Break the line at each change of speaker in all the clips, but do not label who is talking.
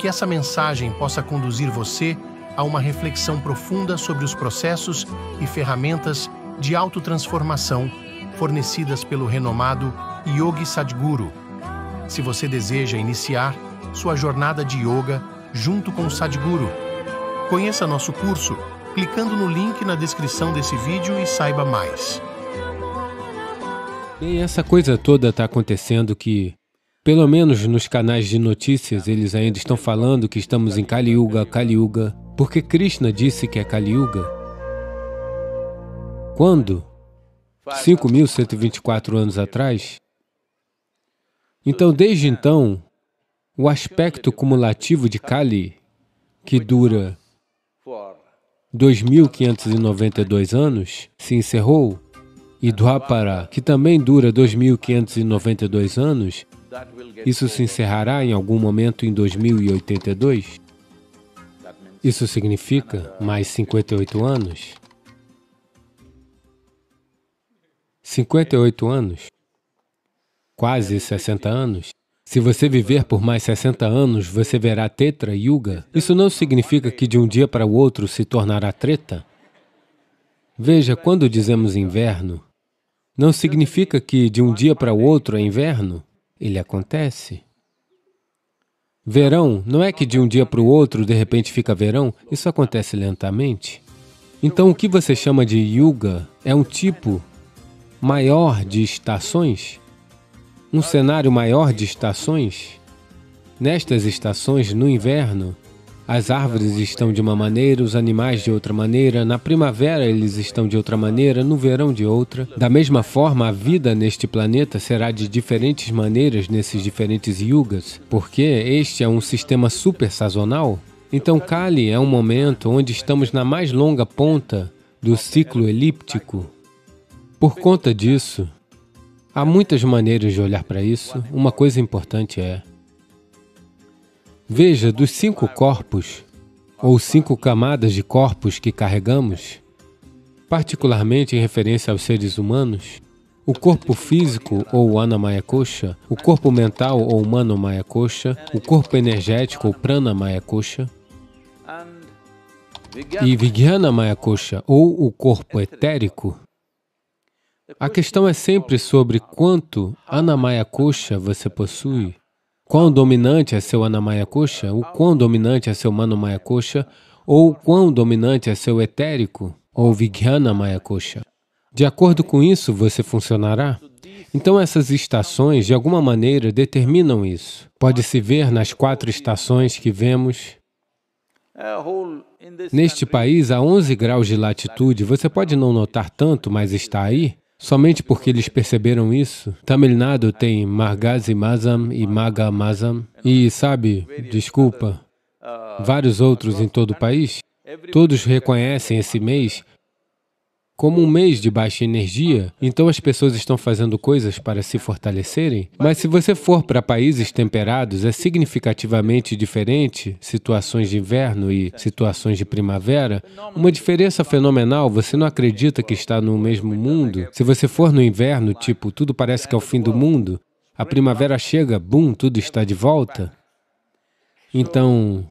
que essa mensagem possa conduzir você a uma reflexão profunda sobre os processos e ferramentas de autotransformação fornecidas pelo renomado Yogi Sadhguru. Se você deseja iniciar sua jornada de yoga junto com o Sadhguru, conheça nosso curso clicando no link na descrição desse vídeo e saiba mais.
E essa coisa toda está acontecendo que pelo menos nos canais de notícias, eles ainda estão falando que estamos em Kali Yuga, Kali Yuga, porque Krishna disse que é Kali Yuga. Quando? 5.124 anos atrás? Então, desde então, o aspecto cumulativo de Kali, que dura 2.592 anos, se encerrou, e Dwapara, que também dura 2.592 anos, isso se encerrará em algum momento em 2082? Isso significa mais 58 anos? 58 anos, quase 60 anos. Se você viver por mais 60 anos, você verá Tetra Yuga. Isso não significa que de um dia para o outro se tornará treta. Veja, quando dizemos inverno, não significa que de um dia para o outro é inverno ele acontece. Verão, não é que de um dia para o outro de repente fica verão, isso acontece lentamente. Então o que você chama de yuga é um tipo maior de estações, um cenário maior de estações. Nestas estações, no inverno, as árvores estão de uma maneira, os animais de outra maneira, na primavera eles estão de outra maneira, no verão de outra. Da mesma forma, a vida neste planeta será de diferentes maneiras nesses diferentes yugas, porque este é um sistema super sazonal. Então, Kali é um momento onde estamos na mais longa ponta do ciclo elíptico. Por conta disso, há muitas maneiras de olhar para isso. Uma coisa importante é Veja, dos cinco corpos, ou cinco camadas de corpos que carregamos, particularmente em referência aos seres humanos, o corpo físico, ou anamaya kosha, o corpo mental, ou manomaya kosha, o corpo energético, ou pranamaya kosha, e vijnanamaya kosha, ou o corpo etérico, a questão é sempre sobre quanto anamaya kosha você possui. Quão dominante é seu Anamaya Kosha? O quão dominante é seu Manomaya Kosha? Ou quão dominante é seu etérico? Ou Vijnana Maya Kosha? De acordo com isso, você funcionará. Então, essas estações, de alguma maneira, determinam isso. Pode-se ver nas quatro estações que vemos. Neste país, a 11 graus de latitude, você pode não notar tanto, mas está aí. Somente porque eles perceberam isso, Tamil Nadu tem Margazi Mazam e Maga Mazam e, sabe, desculpa, vários outros em todo o país. Todos reconhecem esse mês como um mês de baixa energia, então as pessoas estão fazendo coisas para se fortalecerem? Mas se você for para países temperados, é significativamente diferente situações de inverno e situações de primavera? Uma diferença fenomenal, você não acredita que está no mesmo mundo? Se você for no inverno, tipo, tudo parece que é o fim do mundo, a primavera chega, bum, tudo está de volta? Então,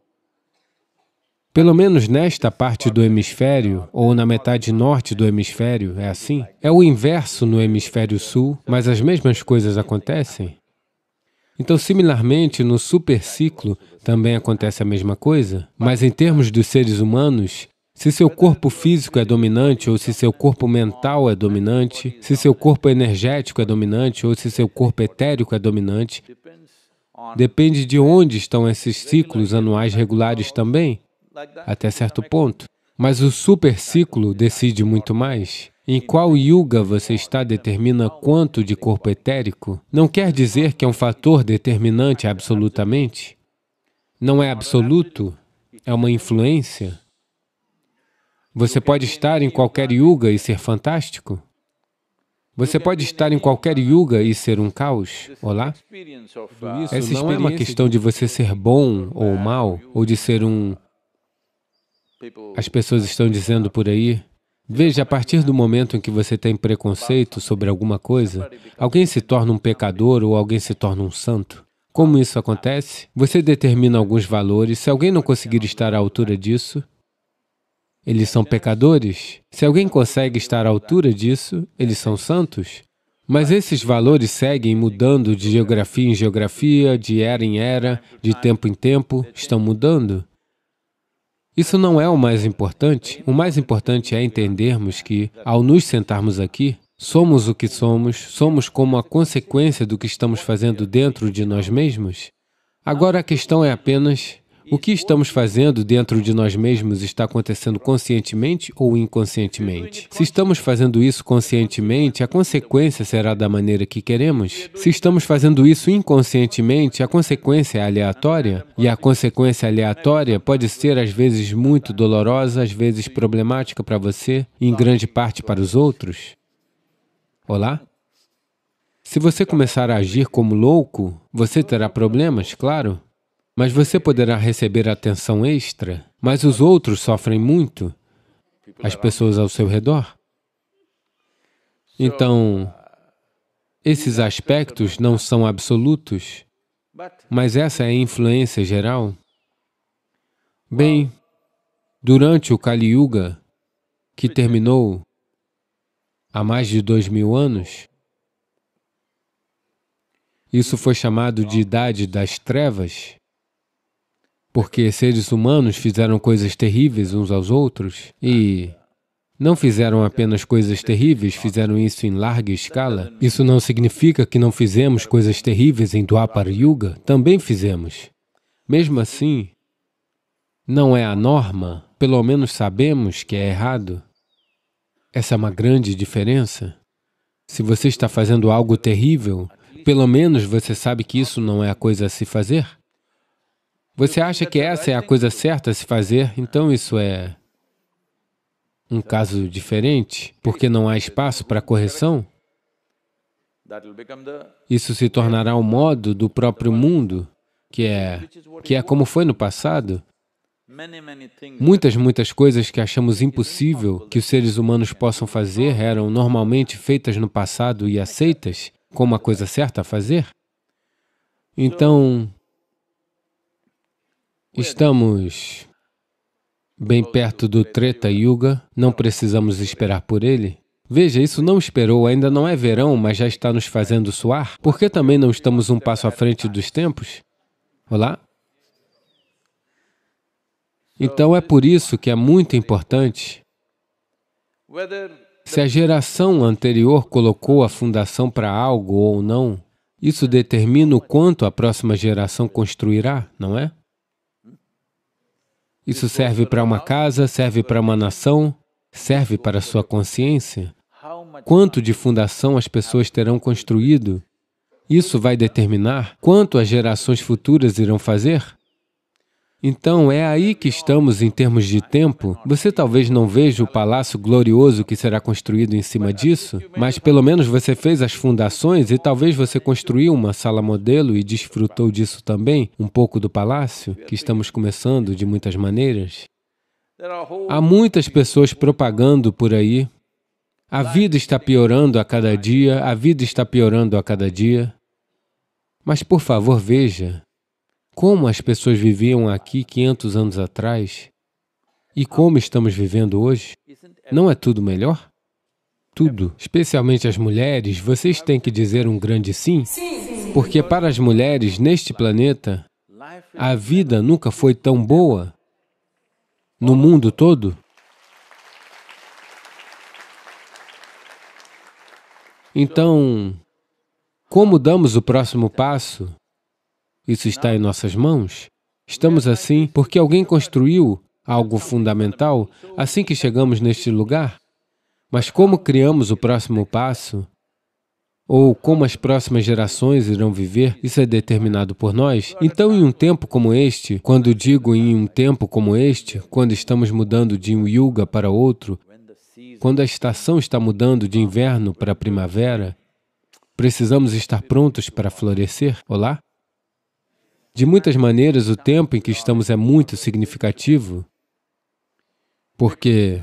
pelo menos nesta parte do hemisfério, ou na metade norte do hemisfério, é assim. É o inverso no hemisfério sul, mas as mesmas coisas acontecem. Então, similarmente, no superciclo também acontece a mesma coisa, mas em termos dos seres humanos, se seu corpo físico é dominante ou se seu corpo mental é dominante, se seu corpo energético é dominante ou se seu corpo etérico é dominante, depende de onde estão esses ciclos anuais regulares também até certo ponto. Mas o super ciclo decide muito mais. Em qual yuga você está determina quanto de corpo etérico. Não quer dizer que é um fator determinante absolutamente. Não é absoluto, é uma influência. Você pode estar em qualquer yuga e ser fantástico. Você pode estar em qualquer yuga e ser um caos. Olá? Essa uh, não é uma questão de você ser bom ou mal, ou de ser um as pessoas estão dizendo por aí, veja, a partir do momento em que você tem preconceito sobre alguma coisa, alguém se torna um pecador ou alguém se torna um santo. Como isso acontece? Você determina alguns valores, se alguém não conseguir estar à altura disso, eles são pecadores. Se alguém consegue estar à altura disso, eles são santos. Mas esses valores seguem mudando de geografia em geografia, de era em era, de tempo em tempo, estão mudando. Isso não é o mais importante. O mais importante é entendermos que, ao nos sentarmos aqui, somos o que somos, somos como a consequência do que estamos fazendo dentro de nós mesmos. Agora a questão é apenas o que estamos fazendo dentro de nós mesmos está acontecendo conscientemente ou inconscientemente? Se estamos fazendo isso conscientemente, a consequência será da maneira que queremos. Se estamos fazendo isso inconscientemente, a consequência é aleatória. E a consequência aleatória pode ser, às vezes, muito dolorosa, às vezes problemática para você, e em grande parte para os outros. Olá? Se você começar a agir como louco, você terá problemas, claro mas você poderá receber atenção extra, mas os outros sofrem muito, as pessoas ao seu redor. Então, esses aspectos não são absolutos, mas essa é a influência geral. Bem, durante o Kali Yuga, que terminou há mais de dois mil anos, isso foi chamado de Idade das Trevas, porque seres humanos fizeram coisas terríveis uns aos outros e não fizeram apenas coisas terríveis, fizeram isso em larga escala. Isso não significa que não fizemos coisas terríveis em Dwapar Yuga, também fizemos. Mesmo assim, não é a norma, pelo menos sabemos que é errado. Essa é uma grande diferença. Se você está fazendo algo terrível, pelo menos você sabe que isso não é a coisa a se fazer. Você acha que essa é a coisa certa a se fazer? Então isso é um caso diferente, porque não há espaço para correção? Isso se tornará o um modo do próprio mundo, que é, que é como foi no passado. Muitas, muitas coisas que achamos impossível que os seres humanos possam fazer eram normalmente feitas no passado e aceitas como a coisa certa a fazer. Então, Estamos bem perto do Treta Yuga, não precisamos esperar por ele. Veja, isso não esperou, ainda não é verão, mas já está nos fazendo suar. Por que também não estamos um passo à frente dos tempos? Olá? Então é por isso que é muito importante se a geração anterior colocou a fundação para algo ou não, isso determina o quanto a próxima geração construirá, não é? Isso serve para uma casa, serve para uma nação, serve para a sua consciência. Quanto de fundação as pessoas terão construído? Isso vai determinar quanto as gerações futuras irão fazer? Então, é aí que estamos em termos de tempo. Você talvez não veja o palácio glorioso que será construído em cima disso, mas pelo menos você fez as fundações e talvez você construiu uma sala modelo e desfrutou disso também, um pouco do palácio, que estamos começando de muitas maneiras. Há muitas pessoas propagando por aí. A vida está piorando a cada dia, a vida está piorando a cada dia. Mas, por favor, veja, como as pessoas viviam aqui 500 anos atrás e como estamos vivendo hoje, não é tudo melhor? Tudo, especialmente as mulheres, vocês têm que dizer um grande sim, porque para as mulheres neste planeta, a vida nunca foi tão boa no mundo todo. Então, como damos o próximo passo? Isso está em nossas mãos. Estamos assim porque alguém construiu algo fundamental assim que chegamos neste lugar. Mas como criamos o próximo passo? Ou como as próximas gerações irão viver, isso é determinado por nós. Então, em um tempo como este, quando digo em um tempo como este, quando estamos mudando de um yuga para outro, quando a estação está mudando de inverno para primavera, precisamos estar prontos para florescer. Olá? De muitas maneiras, o tempo em que estamos é muito significativo, porque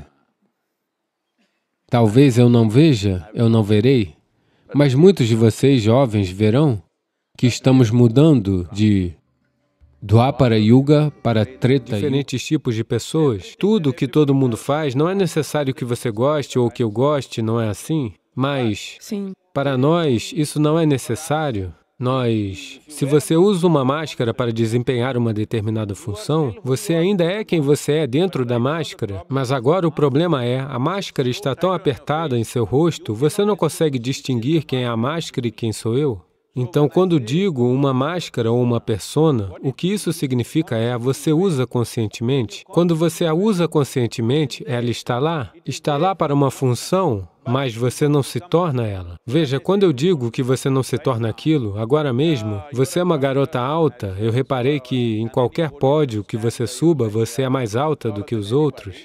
talvez eu não veja, eu não verei, mas muitos de vocês, jovens, verão que estamos mudando de Dwapara Yuga para Treta Diferentes tipos de pessoas. Tudo o que todo mundo faz, não é necessário que você goste ou que eu goste, não é assim? Mas, Sim. para nós, isso não é necessário. Nós, se você usa uma máscara para desempenhar uma determinada função, você ainda é quem você é dentro da máscara, mas agora o problema é, a máscara está tão apertada em seu rosto, você não consegue distinguir quem é a máscara e quem sou eu. Então, quando digo uma máscara ou uma persona, o que isso significa é você usa conscientemente. Quando você a usa conscientemente, ela está lá. Está lá para uma função, mas você não se torna ela. Veja, quando eu digo que você não se torna aquilo, agora mesmo, você é uma garota alta, eu reparei que em qualquer pódio que você suba, você é mais alta do que os outros.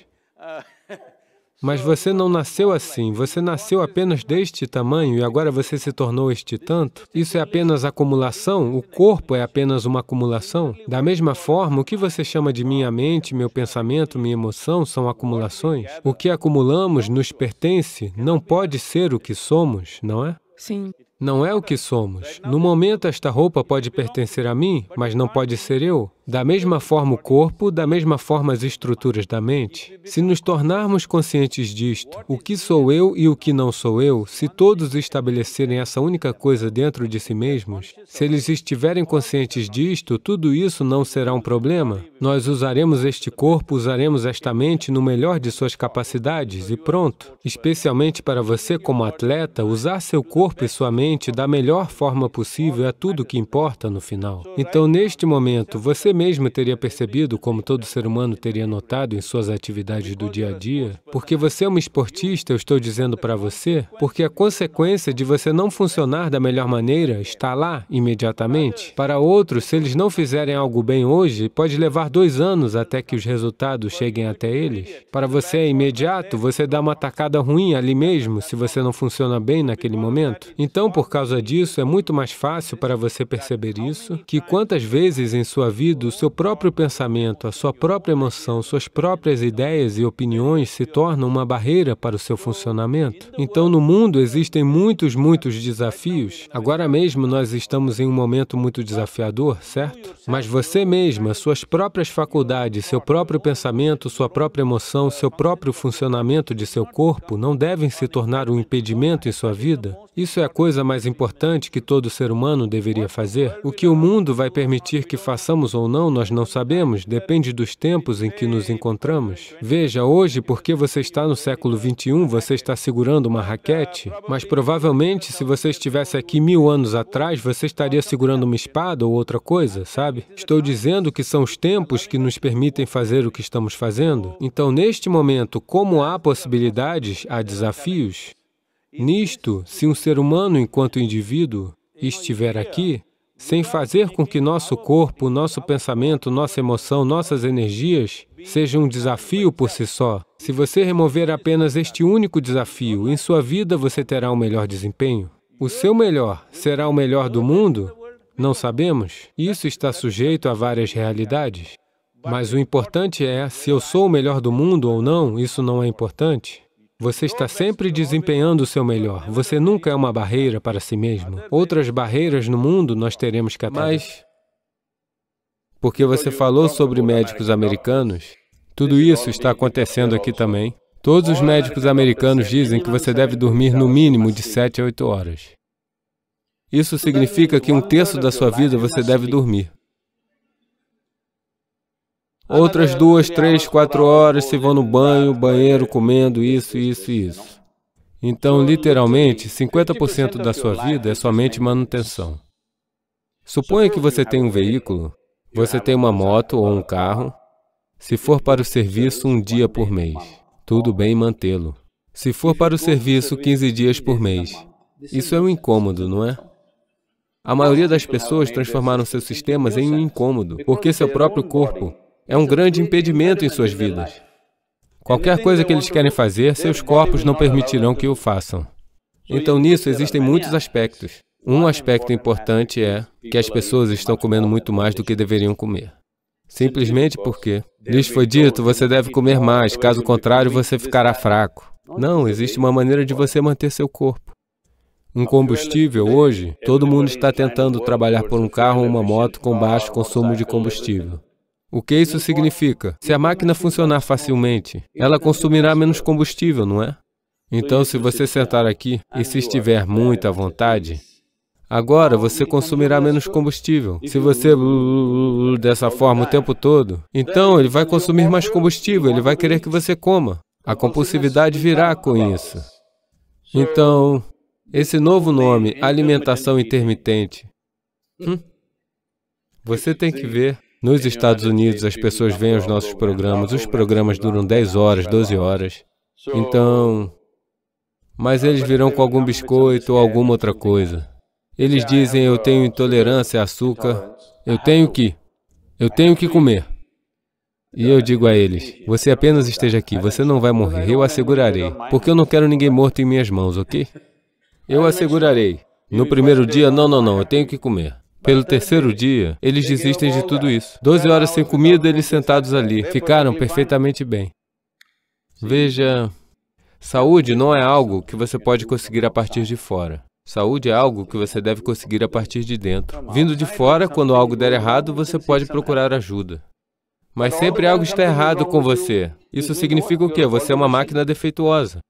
Mas você não nasceu assim, você nasceu apenas deste tamanho e agora você se tornou este tanto. Isso é apenas acumulação? O corpo é apenas uma acumulação? Da mesma forma, o que você chama de minha mente, meu pensamento, minha emoção são acumulações. O que acumulamos nos pertence, não pode ser o que somos, não é? Sim não é o que somos. No momento, esta roupa pode pertencer a mim, mas não pode ser eu. Da mesma forma o corpo, da mesma forma as estruturas da mente. Se nos tornarmos conscientes disto, o que sou eu e o que não sou eu, se todos estabelecerem essa única coisa dentro de si mesmos, se eles estiverem conscientes disto, tudo isso não será um problema. Nós usaremos este corpo, usaremos esta mente no melhor de suas capacidades e pronto. Especialmente para você como atleta, usar seu corpo e sua mente da melhor forma possível é tudo o que importa no final. Então, neste momento, você mesmo teria percebido, como todo ser humano teria notado em suas atividades do dia a dia, porque você é um esportista, eu estou dizendo para você, porque a consequência de você não funcionar da melhor maneira está lá imediatamente. Para outros, se eles não fizerem algo bem hoje, pode levar dois anos até que os resultados cheguem até eles. Para você é imediato, você dá uma tacada ruim ali mesmo, se você não funciona bem naquele momento. Então, por por causa disso, é muito mais fácil para você perceber isso que quantas vezes em sua vida o seu próprio pensamento, a sua própria emoção, suas próprias ideias e opiniões se tornam uma barreira para o seu funcionamento. Então, no mundo existem muitos, muitos desafios. Agora mesmo nós estamos em um momento muito desafiador, certo? Mas você mesma, suas próprias faculdades, seu próprio pensamento, sua própria emoção, seu próprio funcionamento de seu corpo não devem se tornar um impedimento em sua vida. Isso é coisa coisa mais importante que todo ser humano deveria fazer. O que o mundo vai permitir que façamos ou não, nós não sabemos, depende dos tempos em que nos encontramos. Veja, hoje, porque você está no século XXI, você está segurando uma raquete, mas provavelmente, se você estivesse aqui mil anos atrás, você estaria segurando uma espada ou outra coisa, sabe? Estou dizendo que são os tempos que nos permitem fazer o que estamos fazendo. Então, neste momento, como há possibilidades, há desafios. Nisto, se um ser humano, enquanto indivíduo, estiver aqui, sem fazer com que nosso corpo, nosso pensamento, nossa emoção, nossas energias sejam um desafio por si só, se você remover apenas este único desafio, em sua vida você terá um melhor desempenho. O seu melhor será o melhor do mundo? Não sabemos. Isso está sujeito a várias realidades. Mas o importante é, se eu sou o melhor do mundo ou não, isso não é importante. Você está sempre desempenhando o seu melhor. Você nunca é uma barreira para si mesmo. Outras barreiras no mundo nós teremos que atacar. Mas, porque você falou sobre médicos americanos, tudo isso está acontecendo aqui também. Todos os médicos americanos dizem que você deve dormir no mínimo de 7 a 8 horas. Isso significa que um terço da sua vida você deve dormir. Outras duas, três, quatro horas se vão no banho, banheiro, comendo isso, isso e isso. Então, literalmente, 50% tipo, da sua vida é somente manutenção. Suponha que você tem um veículo, você tem uma moto ou um carro. Se for para o serviço um dia por mês, tudo bem mantê-lo. Se for para o serviço 15 dias por mês, isso é um incômodo, não é? A maioria das é pessoas é transformaram seus sistemas em um incômodo, porque seu é próprio corpo é um grande impedimento em suas vidas. Qualquer coisa que eles querem fazer, seus corpos não permitirão que o façam. Então, nisso existem muitos aspectos. Um aspecto importante é que as pessoas estão comendo muito mais do que deveriam comer. Simplesmente porque lhes foi dito, você deve comer mais, caso contrário, você ficará fraco. Não, existe uma maneira de você manter seu corpo. Um combustível, hoje, todo mundo está tentando trabalhar por um carro ou uma moto com baixo consumo de combustível. O que isso significa? Se a máquina funcionar facilmente, ela consumirá menos combustível, não é? Então, se você sentar aqui e se estiver muito à vontade, Agora você consumirá menos combustível. Se você dessa forma o tempo todo, então ele vai consumir mais combustível, ele vai querer que você coma. A compulsividade virá com isso. Então, esse novo nome, alimentação intermitente, hum, você tem que ver nos Estados Unidos, as pessoas veem os nossos programas, os programas duram 10 horas, 12 horas. Então. Mas eles virão com algum biscoito ou alguma outra coisa. Eles dizem: Eu tenho intolerância a açúcar, eu tenho que. Eu tenho que comer. E eu digo a eles: Você apenas esteja aqui, você não vai morrer, eu assegurarei. Porque eu não quero ninguém morto em minhas mãos, ok? Eu assegurarei. No primeiro dia, não, não, não, eu tenho que comer. Pelo terceiro dia, eles desistem de tudo isso. Doze horas sem comida, eles sentados ali. Ficaram perfeitamente bem. Veja, saúde não é algo que você pode conseguir a partir de fora. Saúde é algo que você deve conseguir a partir de dentro. Vindo de fora, quando algo der errado, você pode procurar ajuda. Mas sempre algo está errado com você. Isso significa o quê? Você é uma máquina defeituosa.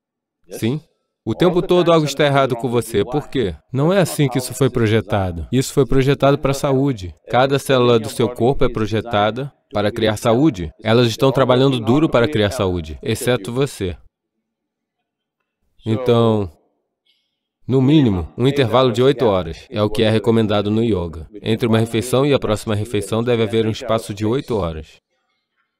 Sim? O tempo todo algo está errado com você. Por quê? Assim? Não é tá assim que isso foi projetado. Isso foi projetado para a saúde. É, é Cada célula do seu corpo é projetada para criar saúde. Elas estão trabalhando duro para criar saúde, exceto você. Então, no mínimo, um intervalo de oito horas é o que é recomendado no yoga. Entre uma refeição e a próxima refeição deve haver um espaço de oito horas.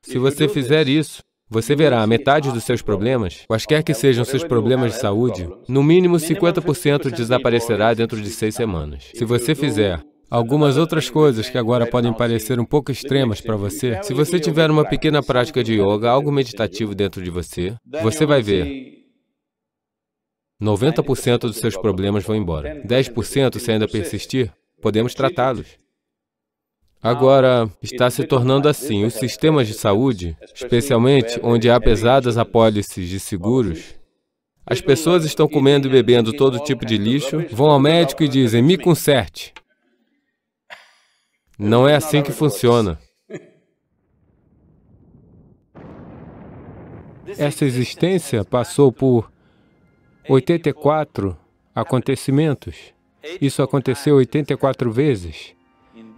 Se você fizer isso, você verá metade dos seus problemas, quaisquer que sejam seus problemas de saúde, no mínimo 50% desaparecerá dentro de seis semanas. Se você fizer Algumas outras coisas que agora podem parecer um pouco extremas para você, se você tiver uma pequena prática de yoga, algo meditativo dentro de você, você vai ver 90% dos seus problemas vão embora. 10% se ainda persistir, podemos tratá-los. Agora, ah, está se tornando assim. Os sistemas de né, saúde, especialmente onde há pesadas né? apólices de seguros, assim, as pessoas estão comendo e bebendo todo tipo de lixo, vão ao médico e dizem, me conserte. Não é assim que funciona. Essa existência passou por 84 acontecimentos. Isso aconteceu 84 vezes.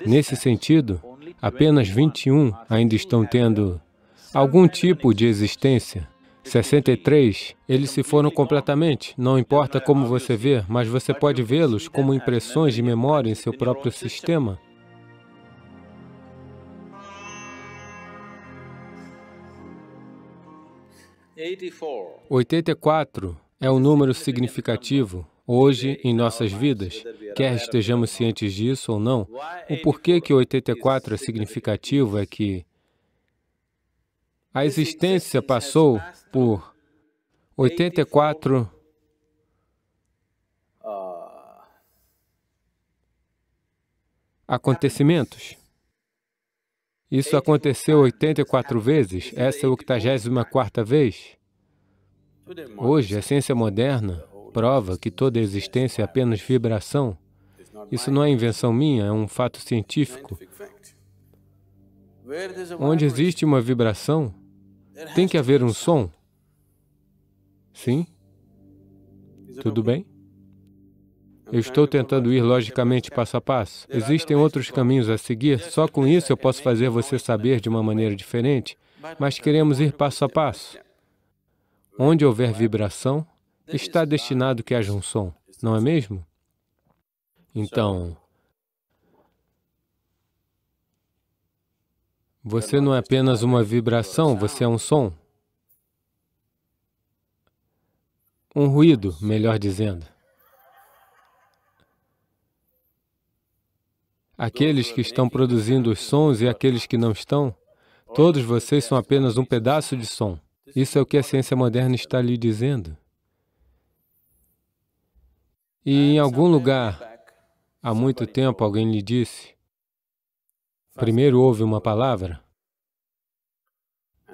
Nesse sentido, apenas 21 ainda estão tendo algum tipo de existência. 63, eles se foram completamente. Não importa como você vê, mas você pode vê-los como impressões de memória em seu próprio sistema. 84 é um número significativo hoje em nossas vidas, quer estejamos cientes disso ou não. O porquê que 84 é significativo é que a existência passou por 84 acontecimentos. Isso aconteceu 84 vezes, essa é a 84 vez. É Hoje, a ciência moderna prova que toda existência é apenas vibração. Isso não é invenção minha, é um fato científico. Onde existe uma vibração, tem que haver um som. Sim? Tudo bem? Eu estou tentando ir logicamente passo a passo. Existem outros caminhos a seguir, só com isso eu posso fazer você saber de uma maneira diferente, mas queremos ir passo a passo. Onde houver vibração, está destinado que haja um som, não é mesmo? Então, você não é apenas uma vibração, você é um som. Um ruído, melhor dizendo. Aqueles que estão produzindo os sons e aqueles que não estão, todos vocês são apenas um pedaço de som. Isso é o que a ciência moderna está lhe dizendo. E ah, em algum lugar, há muito tempo, alguém lhe disse, primeiro houve uma palavra,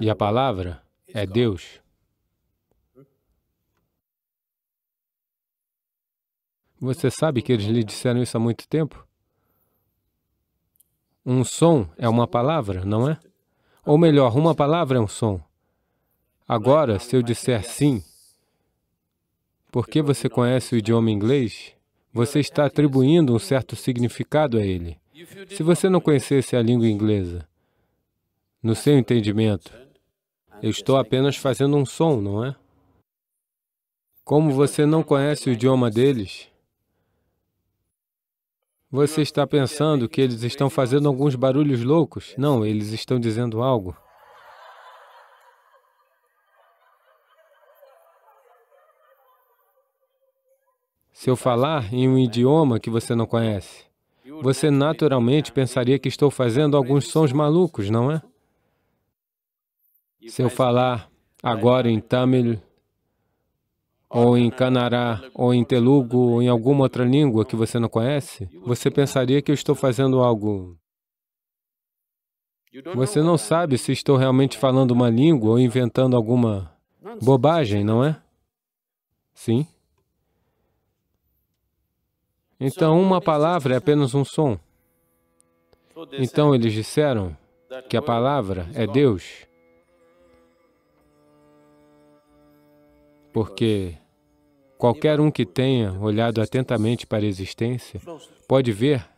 e a palavra é Deus. Você sabe que eles lhe disseram isso há muito tempo? Um som é uma palavra, não é? Ou melhor, uma palavra é um som. Agora, se eu disser sim, porque você conhece o idioma inglês, você está atribuindo um certo significado a ele. Se você não conhecesse a língua inglesa, no seu entendimento, eu estou apenas fazendo um som, não é? Como você não conhece o idioma deles, você está pensando que eles estão fazendo alguns barulhos loucos? Não, eles estão dizendo algo. Se eu falar em um idioma que você não conhece, você naturalmente pensaria que estou fazendo alguns sons malucos, não é? Se eu falar agora em Tamil, ou em Canará, ou em Telugu, ou em alguma outra língua que você não conhece, você pensaria que eu estou fazendo algo... Você não sabe se estou realmente falando uma língua ou inventando alguma bobagem, não é? Sim. Então, uma palavra é apenas um som. Então, eles disseram que a palavra é Deus, porque qualquer um que tenha olhado atentamente para a existência pode ver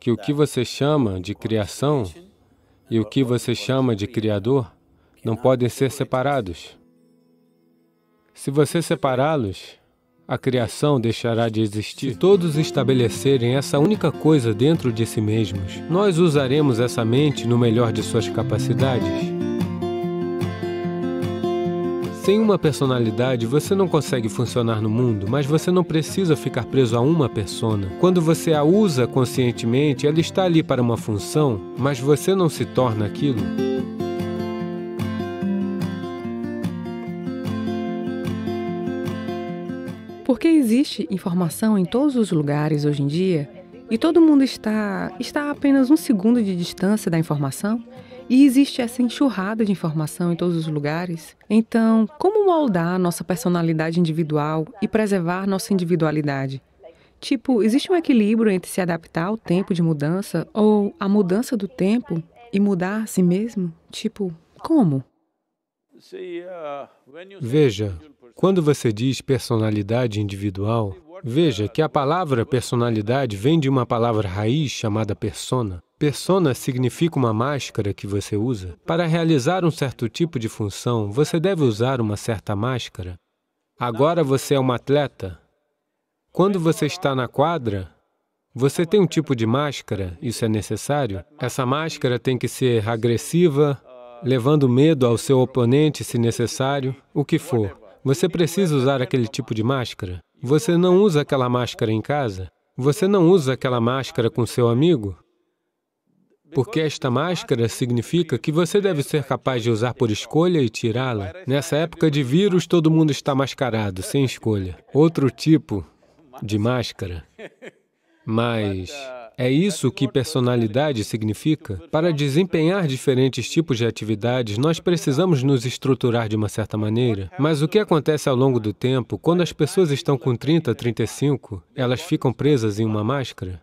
que o que você chama de criação e o que você chama de Criador não podem ser separados. Se você separá-los, a criação deixará de existir. Se todos estabelecerem essa única coisa dentro de si mesmos, nós usaremos essa mente no melhor de suas capacidades. Sem uma personalidade, você não consegue funcionar no mundo, mas você não precisa ficar preso a uma persona. Quando você a usa conscientemente, ela está ali para uma função, mas você não se torna aquilo.
Porque existe informação em todos os lugares hoje em dia e todo mundo está, está a apenas um segundo de distância da informação e existe essa enxurrada de informação em todos os lugares. Então, como moldar nossa personalidade individual e preservar nossa individualidade? Tipo, existe um equilíbrio entre se adaptar ao tempo de mudança ou a mudança do tempo e mudar a si mesmo? Tipo, como?
Uh,
Veja, quando você diz personalidade individual, veja que a palavra personalidade vem de uma palavra raiz chamada persona. Persona significa uma máscara que você usa. Para realizar um certo tipo de função, você deve usar uma certa máscara. Agora você é um atleta. Quando você está na quadra, você tem um tipo de máscara, isso é necessário. Essa máscara tem que ser agressiva, levando medo ao seu oponente, se necessário, o que for. Você precisa usar aquele tipo de máscara. Você não usa aquela máscara em casa. Você não usa aquela máscara com seu amigo. Porque esta máscara significa que você deve ser capaz de usar por escolha e tirá-la. Nessa época de vírus, todo mundo está mascarado, sem escolha. Outro tipo de máscara. Mas é isso que personalidade significa? Para desempenhar diferentes tipos de atividades, nós precisamos nos estruturar de uma certa maneira. Mas o que acontece ao longo do tempo, quando as pessoas estão com 30, 35, elas ficam presas em uma máscara?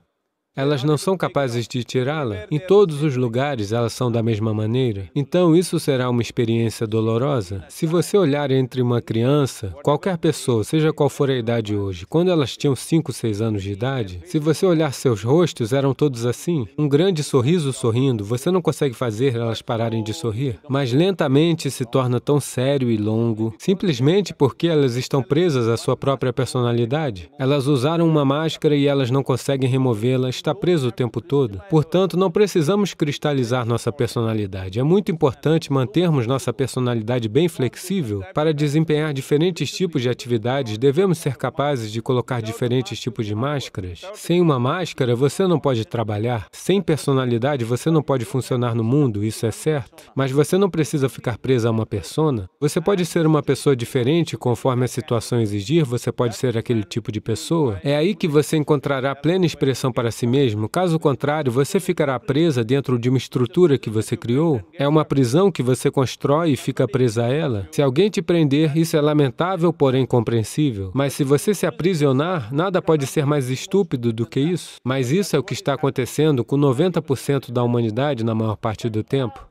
Elas não são capazes de tirá-la. Em todos os lugares elas são da mesma maneira. Então isso será uma experiência dolorosa. Se você olhar entre uma criança, qualquer pessoa, seja qual for a idade hoje, quando elas tinham 5, 6 anos de idade, se você olhar seus rostos, eram todos assim. Um grande sorriso sorrindo, você não consegue fazer elas pararem de sorrir, mas lentamente se torna tão sério e longo, simplesmente porque elas estão presas à sua própria personalidade. Elas usaram uma máscara e elas não conseguem removê-las está preso o tempo todo. Portanto, não precisamos cristalizar nossa personalidade. É muito importante mantermos nossa personalidade bem flexível. Para desempenhar diferentes tipos de atividades, devemos ser capazes de colocar diferentes tipos de máscaras. Sem uma máscara, você não pode trabalhar. Sem personalidade, você não pode funcionar no mundo, isso é certo. Mas você não precisa ficar preso a uma persona. Você pode ser uma pessoa diferente conforme a situação exigir, você pode ser aquele tipo de pessoa. É aí que você encontrará plena expressão para si mesmo. Caso contrário, você ficará presa dentro de uma estrutura que você criou. É uma prisão que você constrói e fica presa a ela. Se alguém te prender, isso é lamentável, porém compreensível. Mas se você se aprisionar, nada pode ser mais estúpido do que isso. Mas isso é o que está acontecendo com 90% da humanidade na maior parte do tempo.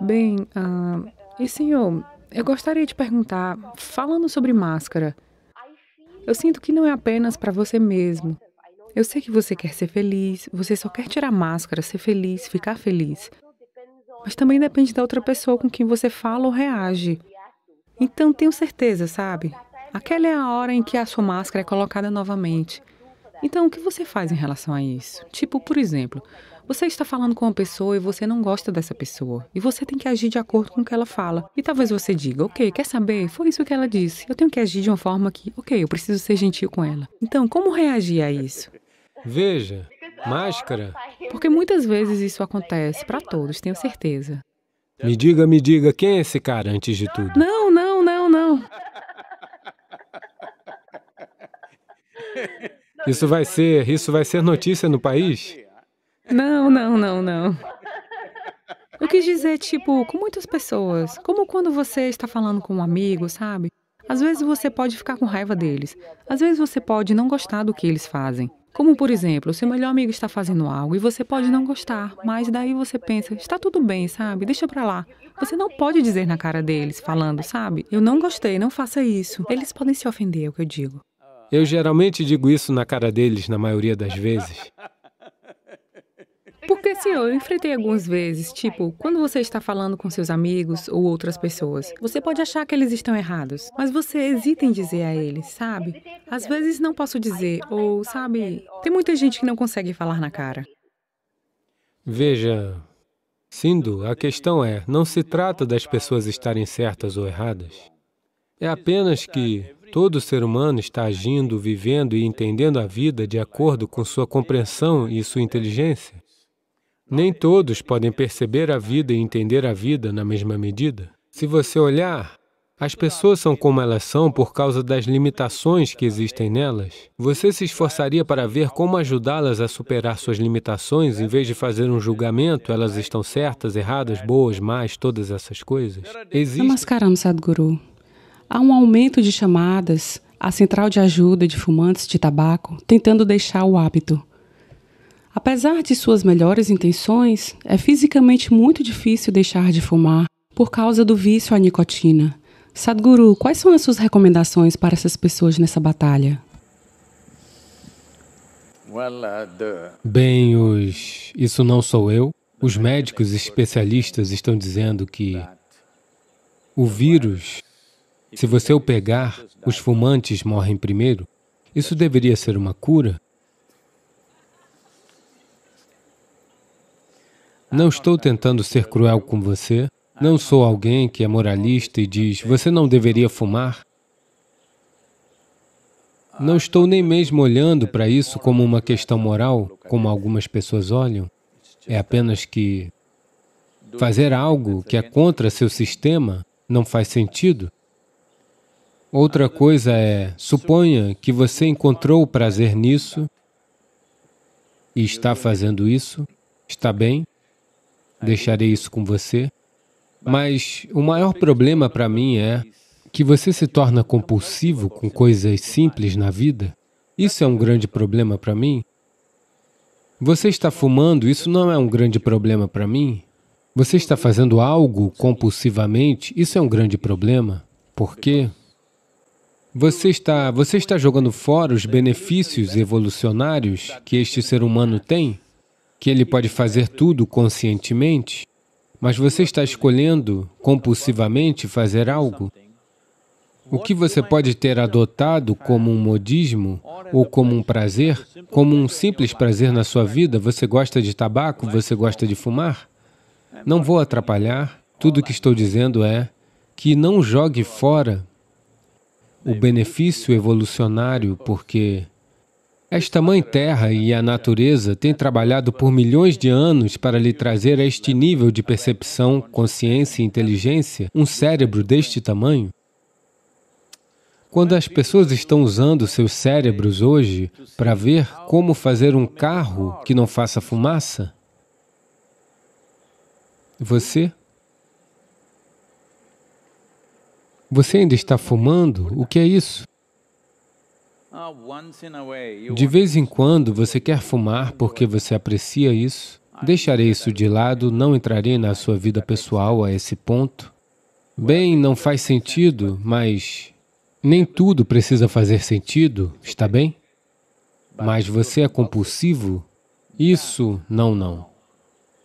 Bem, uh, e senhor, eu gostaria de perguntar, falando sobre máscara, eu sinto que não é apenas para você mesmo, eu sei que você quer ser feliz, você só quer tirar máscara, ser feliz, ficar feliz. Mas também depende da outra pessoa com quem você fala ou reage. Então tenho certeza, sabe? Aquela é a hora em que a sua máscara é colocada novamente. Então o que você faz em relação a isso? Tipo, por exemplo, você está falando com uma pessoa e você não gosta dessa pessoa. E você tem que agir de acordo com o que ela fala. E talvez você diga, ok, quer saber? Foi isso que ela disse. Eu tenho que agir de uma forma que, ok, eu preciso ser gentil com ela. Então, como reagir a isso?
Veja, máscara.
Porque muitas vezes isso acontece para todos, tenho certeza.
Me diga, me diga, quem é esse cara antes de tudo?
Não, não, não, não.
Isso vai ser, isso vai ser notícia no país?
Não, não, não, não. O que dizer, tipo, com muitas assim, pessoas. Como quando você está falando com um amigo, sabe? Às vezes assim, você pode ficar com raiva deles. Às vezes você pode não gostar do que eles fazem. Como, por exemplo, seu melhor amigo está fazendo algo e você pode não gostar, mas daí você pensa, está tudo bem, sabe? Deixa pra lá. Você não pode dizer na cara deles, falando, sabe? Eu não gostei, não faça isso. Eles podem se ofender, é o que eu digo.
Eu geralmente digo isso na cara deles, na maioria das vezes.
Porque assim, eu enfrentei algumas vezes, tipo, quando você está falando com seus amigos ou outras pessoas, você pode achar que eles estão errados, mas você hesita em dizer a eles, sabe? Às vezes não posso dizer, ou sabe, tem muita gente que não consegue falar na cara.
Veja, Sindhu, a questão é, não se trata das pessoas estarem certas ou erradas. É apenas que todo ser humano está agindo, vivendo e entendendo a vida de acordo com sua compreensão e sua inteligência. Nem todos podem perceber a vida e entender a vida na mesma medida. Se você olhar, as pessoas são como elas são por causa das limitações que existem nelas. Você se esforçaria para ver como ajudá-las a superar suas limitações em vez de fazer um julgamento, elas estão certas, erradas, boas, más, todas essas coisas? Existe... Namaskaram,
Sadhguru. Há um aumento de chamadas à central de ajuda de fumantes de tabaco tentando deixar o hábito. Apesar de suas melhores intenções, é fisicamente muito difícil deixar de fumar por causa do vício à nicotina. Sadhguru, quais são as suas recomendações para essas pessoas nessa batalha?
Bem, os. Isso não sou eu. Os médicos especialistas estão dizendo que o vírus, se você o pegar, os fumantes morrem primeiro. Isso deveria ser uma cura, Não estou tentando ser cruel com você. Não sou alguém que é moralista e diz, você não deveria fumar. Não estou nem mesmo olhando para isso como uma questão moral, como algumas pessoas olham. É apenas que fazer algo que é contra seu sistema não faz sentido. Outra coisa é, suponha que você encontrou o prazer nisso e está fazendo isso, está bem, é. deixarei isso com você. Mas o maior problema para mim é que você se torna compulsivo com coisas simples na vida. Isso é um grande problema para mim. Você está fumando, isso não é um grande problema para mim. Você está fazendo algo compulsivamente, isso é um grande problema. Por quê? Você está, você está jogando fora os benefícios evolucionários que este ser humano tem? que ele pode fazer tudo conscientemente, mas você está escolhendo compulsivamente fazer algo. O que você pode ter adotado como um modismo ou como um prazer, como um simples prazer na sua vida, você gosta de tabaco, você gosta de fumar? Não vou atrapalhar, tudo o que estou dizendo é que não jogue fora o benefício evolucionário, porque esta Mãe Terra e a natureza têm trabalhado por milhões de anos para lhe trazer a este nível de percepção, consciência e inteligência um cérebro deste tamanho. Quando as pessoas estão usando seus cérebros hoje para ver como fazer um carro que não faça fumaça, você Você ainda está fumando? O que é isso? Ah, de vez em quando você quer fumar porque você aprecia isso. Deixarei isso de lado, não entrarei na sua vida pessoal a esse ponto. Bem, não faz sentido, mas nem tudo precisa fazer sentido, está bem? Mas você é compulsivo? Isso, não, não.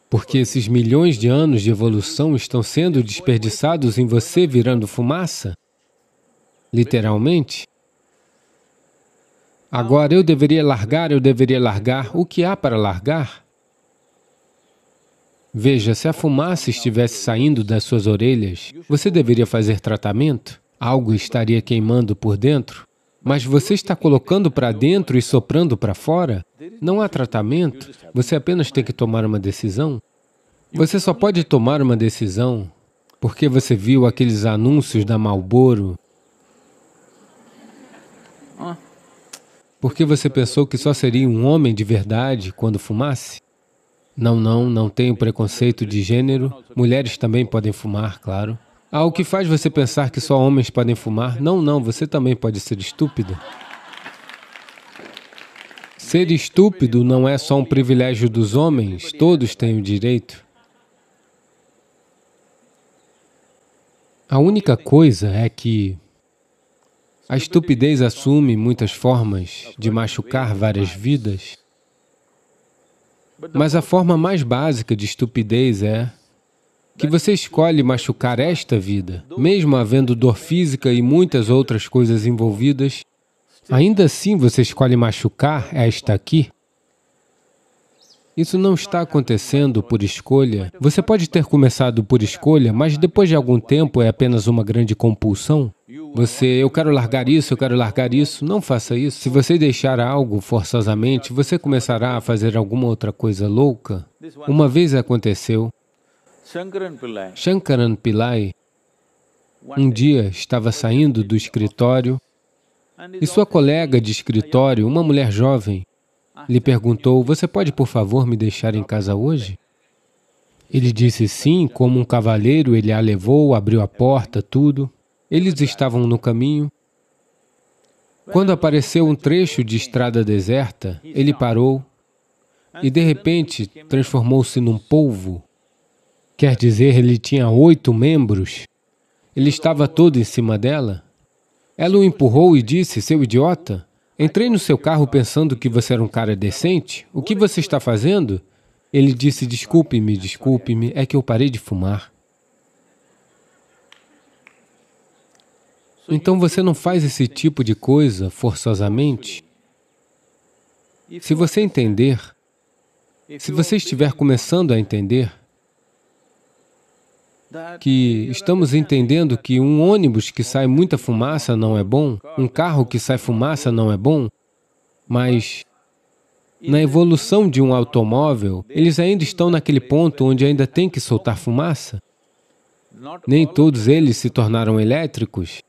Porque esses milhões de anos de evolução estão sendo desperdiçados em você virando fumaça? Literalmente? Agora eu deveria largar, eu deveria largar. O que há para largar? Veja, se a fumaça estivesse saindo das suas orelhas, você deveria fazer tratamento? Algo estaria queimando por dentro? Mas você está colocando para dentro e soprando para fora? Não há tratamento, você apenas tem que tomar uma decisão. Você só pode tomar uma decisão porque você viu aqueles anúncios da Marlboro Porque você pensou que só seria um homem de verdade quando fumasse? Não, não, não tenho preconceito de gênero. Mulheres também podem fumar, claro. Ah, o que faz você pensar que só homens podem fumar? Não, não, você também pode ser estúpido. Ser estúpido não é só um privilégio dos homens, todos têm o direito. A única coisa é que a estupidez assume muitas formas de machucar várias vidas, mas a forma mais básica de estupidez é que você escolhe machucar esta vida, mesmo havendo dor física e muitas outras coisas envolvidas, ainda assim você escolhe machucar esta aqui. Isso não está acontecendo por escolha. Você pode ter começado por escolha, mas depois de algum tempo é apenas uma grande compulsão. Você, eu quero largar isso, eu quero largar isso. Não faça isso. Se você deixar algo forçosamente, você começará a fazer alguma outra coisa louca. Uma vez aconteceu, Shankaran Pillai um dia estava saindo do escritório e sua colega de escritório, uma mulher jovem, lhe perguntou, você pode, por favor, me deixar em casa hoje? Ele disse sim, como um cavalheiro, ele a levou, abriu a porta, tudo. Eles estavam no caminho. Quando apareceu um trecho de estrada deserta, ele parou e, de repente, transformou-se num polvo. Quer dizer, ele tinha oito membros. Ele estava todo em cima dela. Ela o empurrou e disse, seu idiota, entrei no seu carro pensando que você era um cara decente. O que você está fazendo? Ele disse, desculpe-me, desculpe-me, é que eu parei de fumar. Então você não faz esse tipo de coisa forçosamente. Se você entender, se você estiver começando a entender que estamos entendendo que um ônibus que sai muita fumaça não é bom, um carro que sai fumaça não é bom, mas na evolução de um automóvel, eles ainda estão naquele ponto onde ainda tem que soltar fumaça. Nem todos eles se tornaram elétricos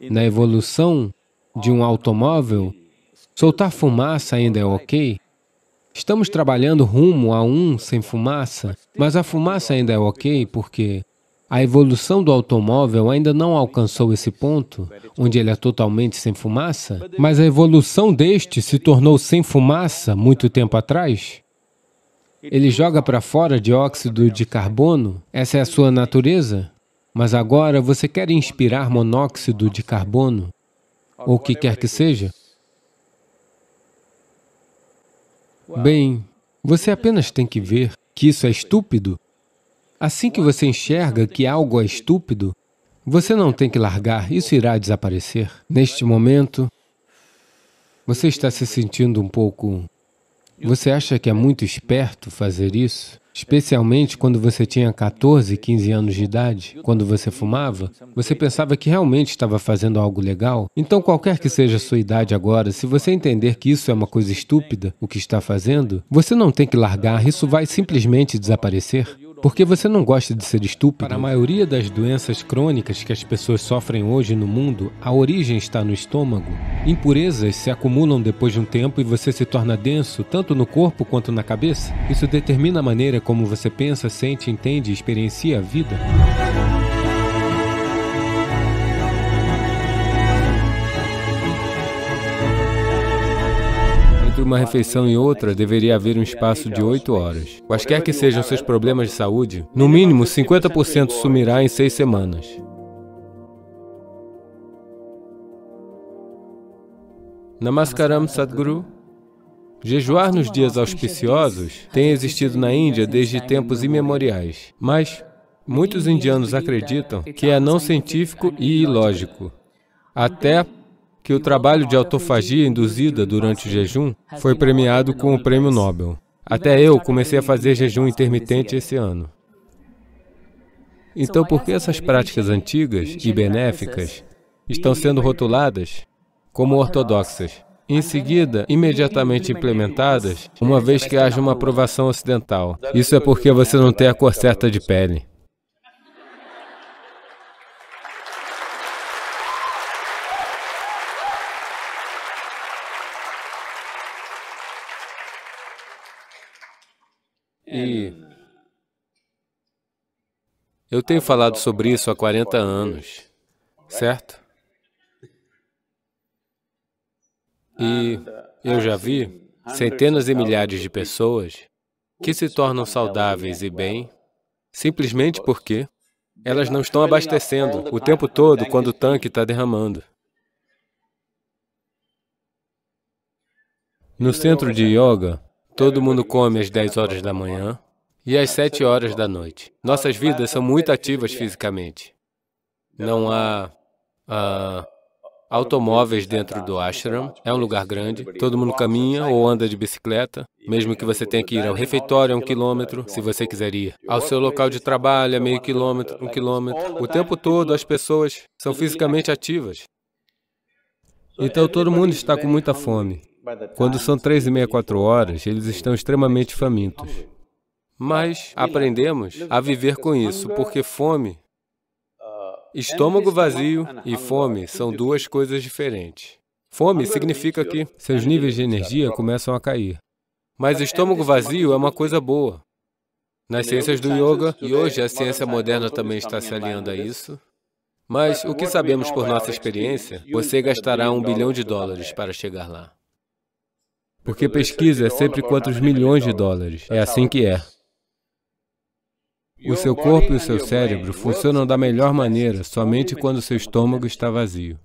na evolução de um automóvel, soltar fumaça ainda é ok. Estamos trabalhando rumo a um sem fumaça, mas a fumaça ainda é ok porque a evolução do automóvel ainda não alcançou esse ponto, onde ele é totalmente sem fumaça, mas a evolução deste se tornou sem fumaça muito tempo atrás. Ele joga para fora dióxido de carbono, essa é a sua natureza, mas agora você quer inspirar monóxido de carbono,
ou o que quer
que seja? Bem, você apenas tem que ver que isso é estúpido. Assim que você enxerga que algo é estúpido, você não tem que largar, isso irá desaparecer. Neste momento, você está se sentindo um pouco... Você acha que é muito esperto fazer isso? Especialmente quando você tinha 14, 15 anos de idade, quando você fumava, você pensava que realmente estava fazendo algo legal. Então, qualquer que seja a sua idade agora, se você entender que isso é uma coisa estúpida, o que está fazendo, você não tem que largar, isso vai simplesmente desaparecer. Porque você não gosta de ser estúpido? Para a maioria das doenças crônicas que as pessoas sofrem hoje no mundo, a origem está no estômago. Impurezas se acumulam depois de um tempo e você se torna denso, tanto no corpo quanto na cabeça. Isso determina a maneira como você pensa, sente, entende e experiencia a vida. uma refeição e outra, deveria haver um espaço de 8 horas. Quaisquer que sejam seus problemas de saúde, no mínimo 50% sumirá em 6 semanas. Namaskaram, Sadhguru. Jejuar nos dias auspiciosos tem existido na Índia desde tempos imemoriais, mas muitos indianos acreditam que é não científico e ilógico. Até que o trabalho de autofagia induzida durante o jejum foi premiado com o Prêmio Nobel. Até eu comecei a fazer jejum intermitente esse ano. Então, por que essas práticas antigas e benéficas estão sendo rotuladas como ortodoxas? Em seguida, imediatamente implementadas, uma vez que haja uma aprovação ocidental. Isso é porque você não tem a cor certa de pele. E eu tenho ah, falado sobre isso há 40 anos, certo? E eu já vi centenas e milhares de pessoas que se tornam saudáveis e bem simplesmente porque elas não estão abastecendo o tempo todo quando o tanque está derramando. No centro de yoga, Todo mundo come às 10 horas da manhã e às 7 horas da noite. Nossas vidas são muito ativas fisicamente. Não há uh, automóveis dentro do ashram, é um lugar grande, todo mundo caminha ou anda de bicicleta, mesmo que você tenha que ir ao refeitório a um quilômetro, se você quiser ir, ao seu local de trabalho a meio quilômetro, um quilômetro. O tempo todo as pessoas são fisicamente ativas. Então todo mundo está com muita fome. Quando são três e meia, quatro horas, eles estão extremamente famintos. Mas aprendemos a viver com isso, porque fome, estômago vazio e fome são duas coisas diferentes. Fome significa que seus níveis de energia começam a cair. Mas estômago vazio é uma coisa boa. Nas ciências do yoga, e hoje a ciência moderna também está se alinhando a isso, mas o que sabemos por nossa experiência, você gastará um bilhão de dólares para chegar lá. Porque pesquisa é, é sempre quantos milhões de dólares. É, é assim, assim que é. é. O seu corpo e o seu cérebro funcionam da melhor maneira somente quando seu estômago está vazio.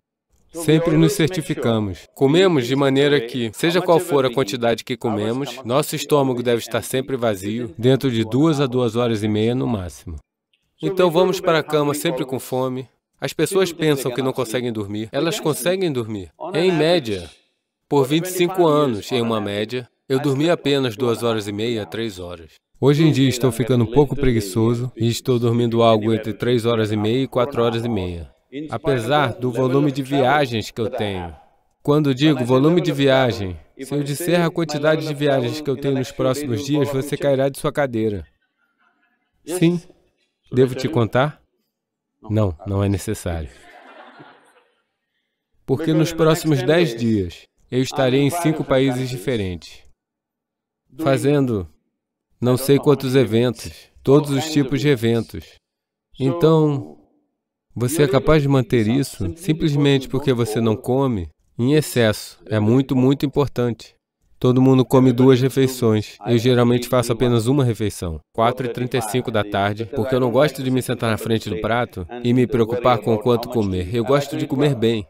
Sempre nos certificamos. Comemos de maneira que, seja qual for a quantidade que comemos, nosso estômago deve estar sempre vazio, dentro de duas a duas horas e meia no máximo. Então vamos para a cama sempre com fome. As pessoas pensam que não conseguem dormir. Elas conseguem dormir. Em média, por 25 anos, em uma né, média, eu dormia apenas duas horas e meia a três horas. Hoje em dia estou né, ficando um pouco preguiçoso né? e estou dormindo algo entre 3 horas e meia e 4 horas e meia. Apesar do volume de viagens que eu tenho. Quando tá digo volume de viagem, se eu disser a quantidade de tá viagens que eu tenho nos próximos dias, você cairá de sua cadeira. Sim. Devo te contar? Não, não tá é necessário. Porque nos próximos 10 dias, eu estarei em cinco países é diferentes, fazendo não sei quantos eventos, todos os tipos de eventos. Então, você é capaz de manter isso simplesmente porque você não come em excesso. É muito, muito importante. Todo mundo come duas refeições. Eu geralmente faço apenas uma refeição, 4h35 da tarde, porque eu não gosto de me sentar na frente do prato e me preocupar com quanto comer. Eu gosto de comer bem.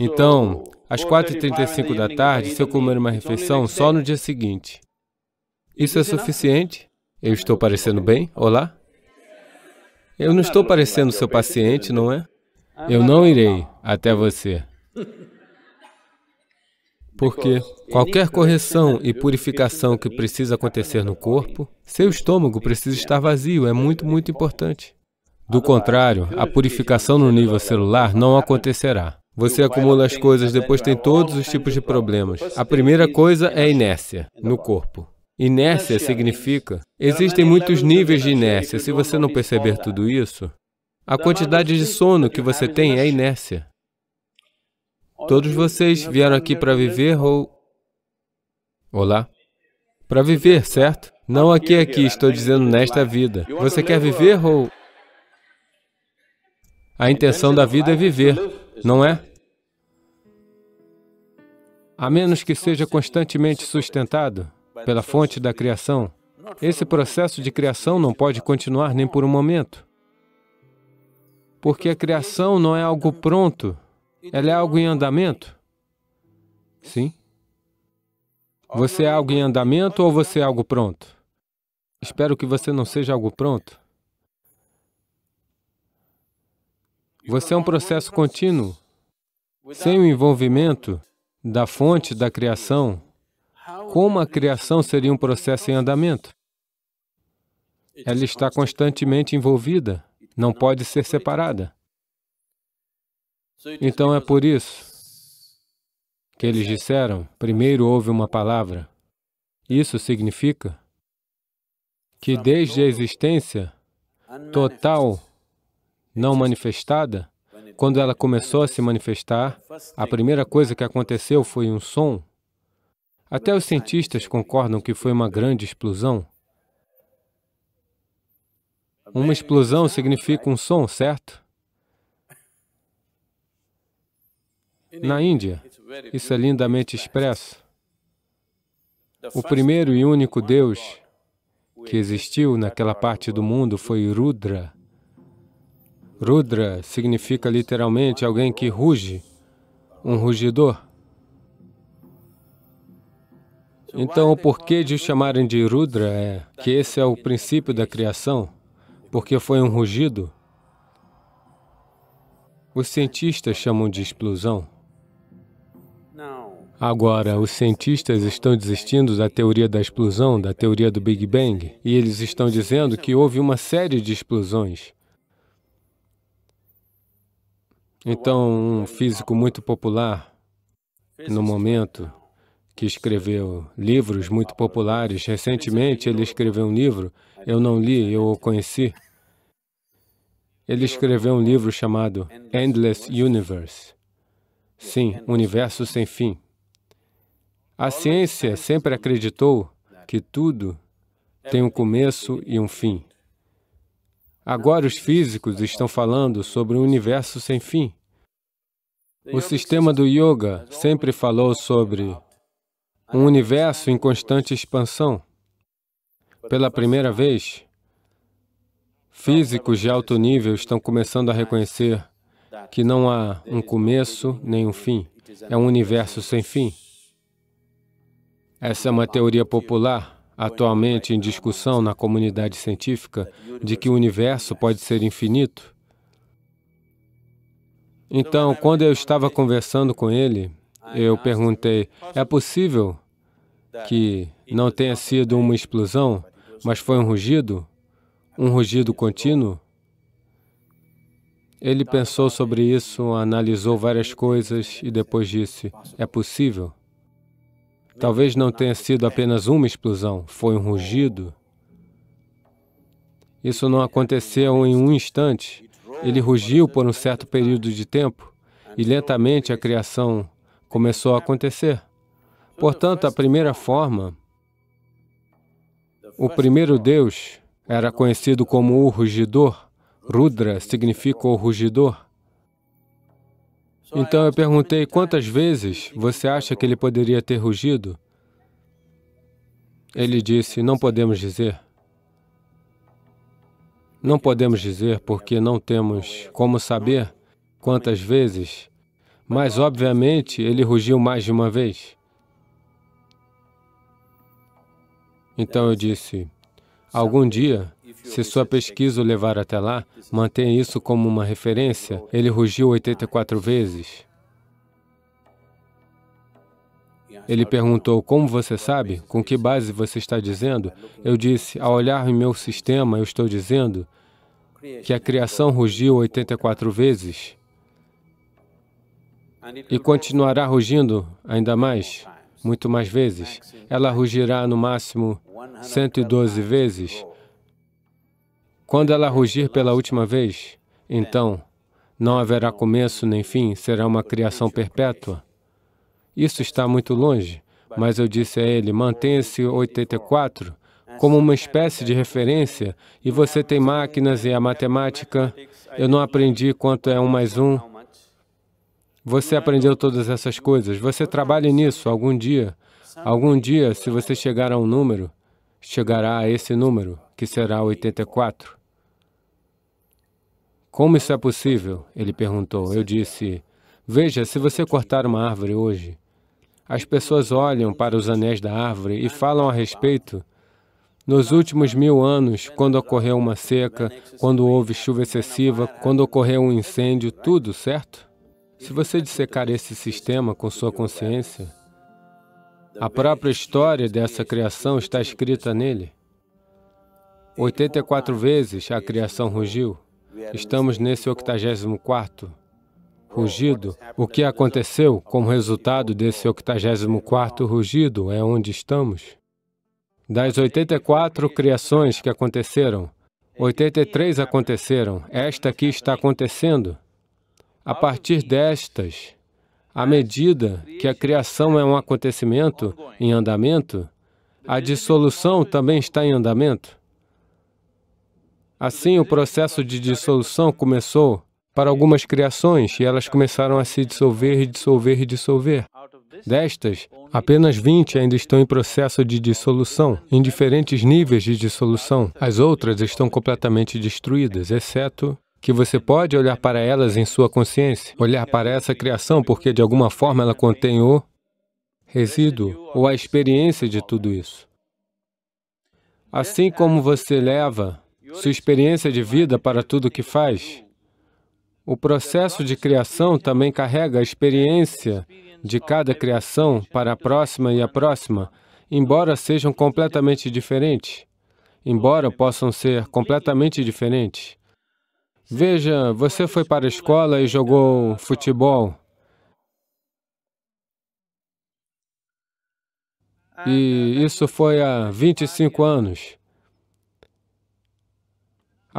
Então, às 4h35 da tarde, se eu comer uma então, refeição só no dia seguinte, isso é suficiente? Eu estou parecendo bem? Olá? Eu não tá estou então, parecendo seu paciente, não é? Ah, eu não tá irei até você. Porque qualquer correção e purificação que precisa acontecer no corpo, seu estômago precisa estar vazio, é muito, muito importante. Tá do contrário, a purificação no nível celular não acontecerá. Você acumula as coisas, depois tem todos os tipos de problemas. A primeira coisa é inércia no corpo. Inércia significa... Existem muitos níveis de inércia. Se você não perceber tudo isso, a quantidade de sono que você tem é inércia. Todos vocês vieram aqui para viver ou... Olá? Para viver, certo? Não aqui, aqui, é estou né? dizendo é nesta vida. Você quer viver ou... A intenção da vida é, é viver, não é? a menos que seja constantemente sustentado pela fonte da criação, esse processo de criação não pode continuar nem por um momento. Porque a criação não é algo pronto, ela é algo em andamento. Sim? Você é algo em andamento ou você é algo pronto? Espero que você não seja algo pronto. Você é um processo contínuo. Sem o envolvimento, da fonte da criação, como a criação seria um processo em andamento? Ela está constantemente envolvida, não pode ser separada. Então é por isso que eles disseram, primeiro houve uma palavra. Isso significa que desde a existência total não manifestada, quando ela começou a se manifestar, a primeira coisa que aconteceu foi um som. Até os cientistas concordam que foi uma grande explosão. Uma explosão significa um som, certo? Na Índia, isso é lindamente expresso.
O primeiro e
único Deus que existiu naquela parte do mundo foi Rudra. Rudra significa literalmente alguém que ruge, um rugidor. Então, o porquê de o chamarem de Rudra é que esse é o princípio da criação, porque foi um rugido. Os cientistas chamam de explosão. Agora, os cientistas estão desistindo da teoria da explosão, da teoria do Big Bang, e eles estão dizendo que houve uma série de explosões. Então, um físico muito popular no momento que escreveu livros muito populares. Recentemente, ele escreveu um livro, é eu não li, eu o conheci. Ele escreveu um livro chamado Endless Universe. Sim, Universo Sem Fim. A ciência sempre acreditou que tudo tem um começo e um fim. Agora os físicos estão falando sobre um universo sem fim. O sistema do yoga sempre falou sobre um universo em constante expansão. Pela primeira vez, físicos de alto nível estão começando a reconhecer que não há um começo nem um fim. É um universo sem fim. Essa é uma teoria popular atualmente em discussão na comunidade científica de que o universo pode ser infinito. Então, quando eu estava conversando com ele, eu perguntei: é possível que não tenha sido uma explosão, mas foi um rugido? Um rugido contínuo? Ele pensou sobre isso, analisou várias coisas e depois disse: é possível. Talvez não tenha sido apenas uma explosão, foi um rugido. Isso não aconteceu em um instante. Ele rugiu por um certo período de tempo e lentamente a criação começou a acontecer. Portanto, a primeira forma, o primeiro Deus era conhecido como o Rugidor. Rudra significa o rugidor. Então eu perguntei quantas vezes você acha que ele poderia ter rugido? Ele disse, é, não podemos dizer. Não podemos dizer porque não temos como saber quantas vezes, mas obviamente ele rugiu mais de uma vez. Então eu disse, algum dia se sua pesquisa o levar até lá, mantenha isso como uma referência. Ele rugiu 84 vezes. Ele perguntou: Como você sabe? Com que base você está dizendo? Eu disse: Ao olhar em meu sistema, eu estou dizendo que a criação rugiu 84 vezes e continuará rugindo ainda mais, muito mais vezes. Ela rugirá no máximo 112 vezes quando ela rugir pela última vez, então não haverá começo nem fim, será uma criação perpétua. Isso está muito longe, mas eu disse a ele, mantenha-se 84 como uma espécie de referência, e você tem máquinas e a matemática, eu não aprendi quanto é um mais um. Você aprendeu todas essas coisas, você trabalhe nisso algum dia. Algum dia, se você chegar a um número, chegará a esse número, que será 84. Como isso é possível? Ele perguntou. Eu disse, veja, se você cortar uma árvore hoje, as pessoas olham para os anéis da árvore e falam a respeito. Nos últimos mil anos, quando ocorreu uma seca, quando houve chuva excessiva, quando ocorreu um incêndio, tudo, certo? Se você dissecar esse sistema com sua consciência, a própria história dessa criação está escrita nele. 84 vezes a criação rugiu, Estamos nesse 84 rugido. O que aconteceu como resultado desse 84 rugido é onde estamos. Das 84 criações que aconteceram, 83 aconteceram. Esta aqui está acontecendo. A partir destas, à medida que a criação é um acontecimento em andamento, a dissolução também está em andamento. Assim, o processo de dissolução começou para algumas criações e elas começaram a se dissolver, dissolver, dissolver. Destas, apenas 20 ainda estão em processo de dissolução, em diferentes níveis de dissolução. As outras estão completamente destruídas, exceto que você pode olhar para elas em sua consciência, olhar para essa criação porque, de alguma forma, ela contém o resíduo ou a experiência de tudo isso. Assim como você leva sua experiência de vida para tudo o que faz. O processo de criação também carrega a experiência de cada criação para a próxima e a próxima, embora sejam completamente diferentes, embora possam ser completamente diferentes. Veja, você foi para a escola e jogou futebol. E isso foi há 25 anos.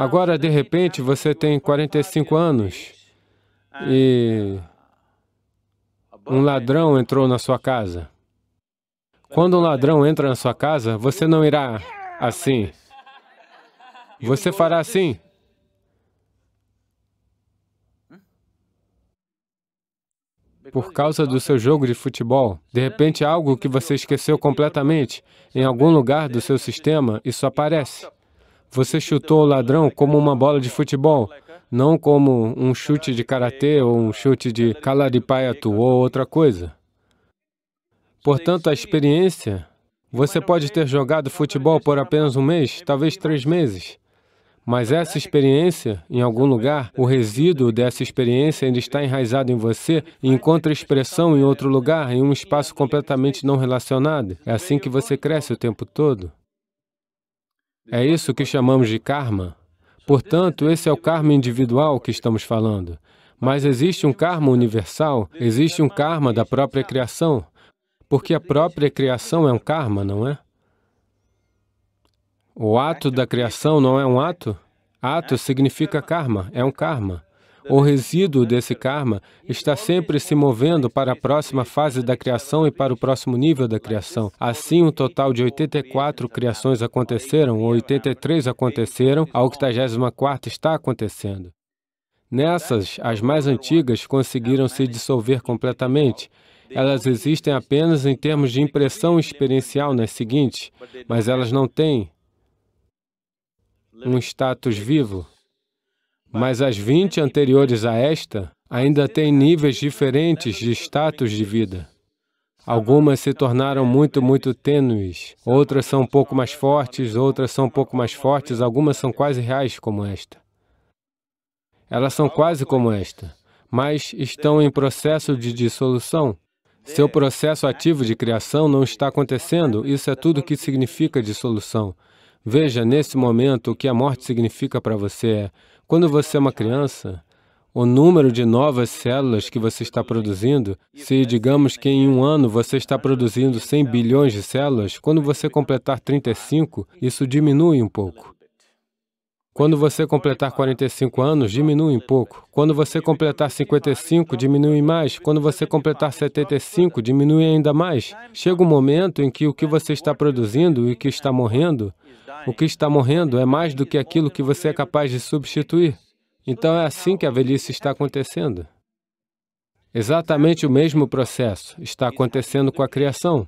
Agora, de repente, você tem 45 anos e um ladrão entrou na sua casa. Quando um ladrão entra na sua casa, você não irá assim. Você fará assim. Por causa do seu jogo de futebol, de repente é algo que você esqueceu completamente, em algum lugar do seu sistema, isso aparece. Você chutou o ladrão como uma bola de futebol, não como um chute de karatê ou um chute de calaripaiatu ou outra coisa. Portanto, a experiência, você pode ter jogado futebol por apenas um mês, talvez três meses, mas essa experiência, em algum lugar, o resíduo dessa experiência ainda está enraizado em você e encontra expressão em outro lugar, em um espaço completamente não relacionado. É assim que você cresce o tempo todo. É isso que chamamos de karma. Portanto, esse é o karma individual que estamos falando. Mas existe um karma universal, existe um karma da própria criação, porque a própria criação é um karma, não é? O ato da criação não é um ato? Ato significa karma, é um karma. O resíduo desse karma está sempre se movendo para a próxima fase da criação e para o próximo nível da criação. Assim, um total de 84 criações aconteceram, 83 aconteceram, a 84 está acontecendo. Nessas, as mais antigas conseguiram se dissolver completamente. Elas existem apenas em termos de impressão experiencial nas seguintes, mas elas não têm um status vivo. Mas as 20 anteriores a esta ainda têm níveis diferentes de status de vida. Algumas se tornaram muito, muito tênues, outras são um pouco mais fortes, outras são um pouco mais fortes, algumas são quase reais como esta. Elas são quase como esta, mas estão em processo de dissolução. Seu processo ativo de criação não está acontecendo, isso é tudo o que significa dissolução. Veja, nesse momento, o que a morte significa para você é quando você é uma criança, o número de novas células que você está produzindo, se digamos que em um ano você está produzindo 100 bilhões de células, quando você completar 35, isso diminui um pouco. Quando você completar 45 anos, diminui um pouco. Quando você completar 55, diminui mais. Quando você completar 75, diminui ainda mais. Chega um momento em que o que você está produzindo e o que está morrendo, o que está morrendo é mais do que aquilo que você é capaz de substituir. Então é assim que a velhice está acontecendo. Exatamente o mesmo processo está acontecendo com a criação.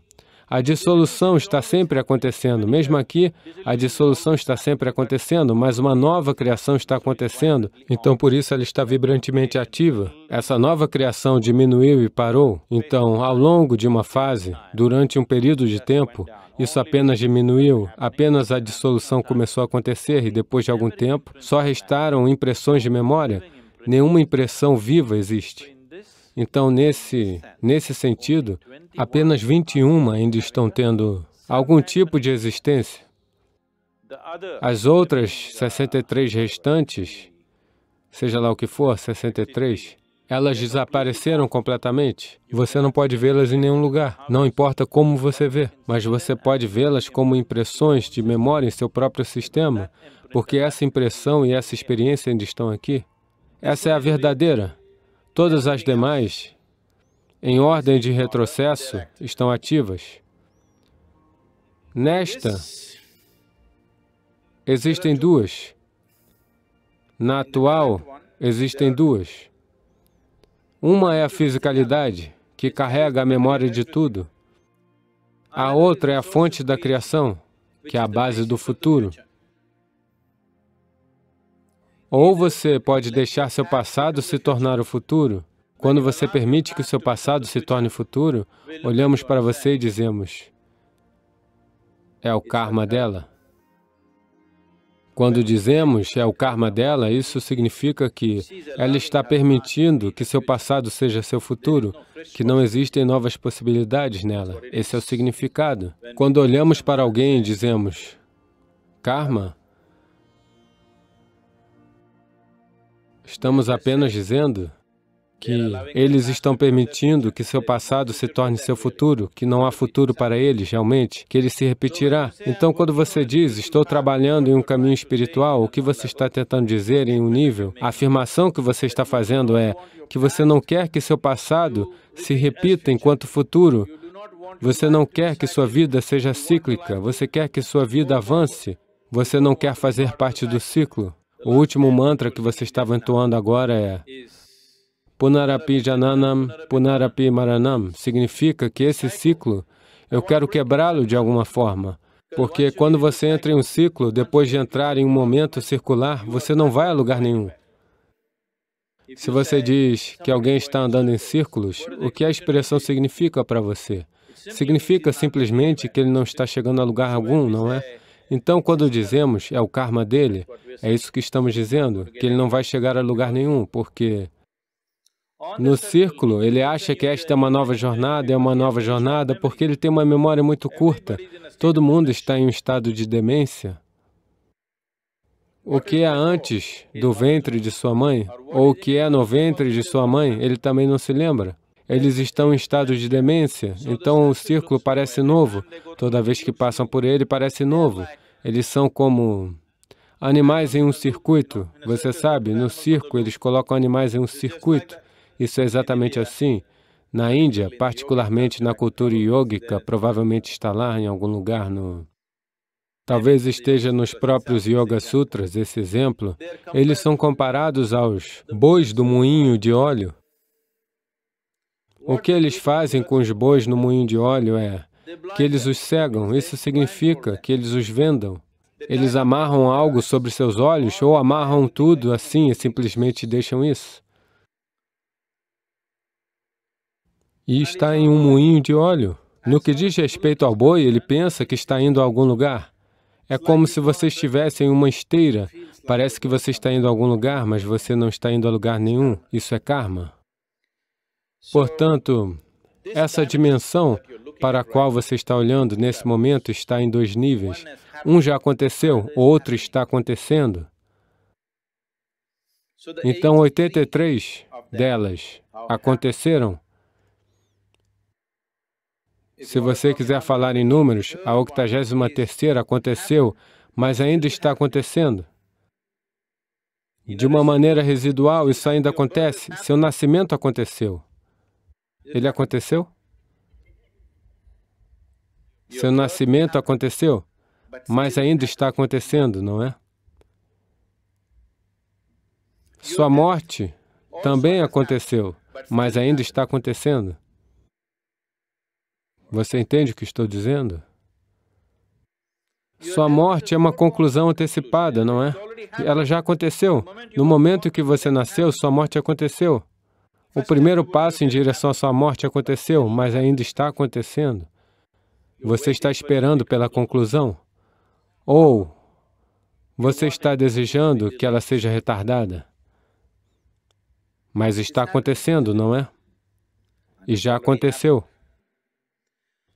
A dissolução está sempre acontecendo. Mesmo aqui, a dissolução está sempre acontecendo, mas uma nova criação está acontecendo. Então, por isso, ela está vibrantemente ativa. Essa nova criação diminuiu e parou. Então, ao longo de uma fase, durante um período de tempo, isso apenas diminuiu, apenas a dissolução começou a acontecer e depois de algum tempo, só restaram impressões de memória. Nenhuma impressão viva existe. Então, nesse, nesse sentido, apenas 21 ainda estão tendo algum tipo de existência. As outras 63 restantes, seja lá o que for, 63, elas desapareceram completamente. Você não pode vê-las em nenhum lugar, não importa como você vê, mas você pode vê-las como impressões de memória em seu próprio sistema, porque essa impressão e essa experiência ainda estão aqui. Essa é a verdadeira. Todas as demais, em ordem de retrocesso, estão ativas. Nesta, existem duas. Na atual, existem duas. Uma é a fisicalidade, que carrega a memória de tudo. A outra é a fonte da criação, que é a base do futuro. Ou você pode deixar seu passado se tornar o futuro. Quando você permite que o seu passado se torne o futuro, olhamos para você e dizemos, é o karma dela. Quando dizemos é o karma dela, isso significa que ela está permitindo que seu passado seja seu futuro, que não existem novas possibilidades nela. Esse é o significado. Quando olhamos para alguém e dizemos, karma, Estamos apenas dizendo que eles estão permitindo que seu passado se torne seu futuro, que não há futuro para eles, realmente, que ele se então, repetirá. É então, quando você diz, estou trabalhando em um é caminho espiritual, o que você está tentando dizer em um nível? A afirmação que você está fazendo é que você não quer que seu passado se repita assim, enquanto futuro. Você não quer que sua vida seja cíclica, você quer que sua vida avance. Você não quer fazer parte do ciclo. O último mantra que você estava entoando agora é Punarapi Jananam, Punarapi Maranam. Significa que esse ciclo, eu quero quebrá-lo de alguma forma. Porque quando você entra em um ciclo, depois de entrar em um momento circular, você não vai a lugar nenhum. Se você diz que alguém está andando em círculos, o que a expressão significa para você? Significa simplesmente que ele não está chegando a lugar algum, não é? Então, quando dizemos é o karma dele, é isso que estamos dizendo, que ele não vai chegar a lugar nenhum, porque no círculo ele acha que esta é uma nova jornada, é uma nova jornada, porque ele tem uma memória muito curta. Todo mundo está em um estado de demência. O que é antes do ventre de sua mãe, ou o que é no ventre de sua mãe, ele também não se lembra. Eles estão em estado de demência, então o círculo parece novo. Toda vez que passam por ele, parece novo. Eles são como animais em um circuito. Você sabe, no circo eles colocam animais em um circuito. Isso é exatamente assim. Na Índia, particularmente na cultura yógica, provavelmente está lá em algum lugar no Talvez esteja nos próprios Yoga Sutras esse exemplo. Eles são comparados aos bois do moinho de óleo. O que eles fazem com os bois no moinho de óleo é que eles os cegam. Isso significa que eles os vendam. Eles amarram algo sobre seus olhos ou amarram tudo assim e simplesmente deixam isso. E está em um moinho de óleo. No que diz respeito ao boi, ele pensa que está indo a algum lugar. É como se você estivesse em uma esteira. Parece que você está indo a algum lugar, mas você não está indo a lugar nenhum. Isso é karma. Portanto, essa dimensão para a qual você está olhando nesse momento está em dois níveis. Um já aconteceu, o outro está acontecendo. Então, 83 delas aconteceram. Se você quiser falar em números, a 83 aconteceu, mas ainda está acontecendo. De uma maneira residual, isso ainda acontece. Seu nascimento aconteceu. Ele aconteceu? Seu nascimento aconteceu, mas ainda está acontecendo, não é? Sua morte também aconteceu, mas ainda está acontecendo. Você entende o que estou dizendo? Sua morte é uma conclusão antecipada, não é? Ela já aconteceu. No momento que você nasceu, sua morte aconteceu. O primeiro passo em direção à sua morte aconteceu, mas ainda está acontecendo. Você está esperando pela conclusão? Ou você está desejando que ela seja retardada? Mas está acontecendo, não é? E já aconteceu.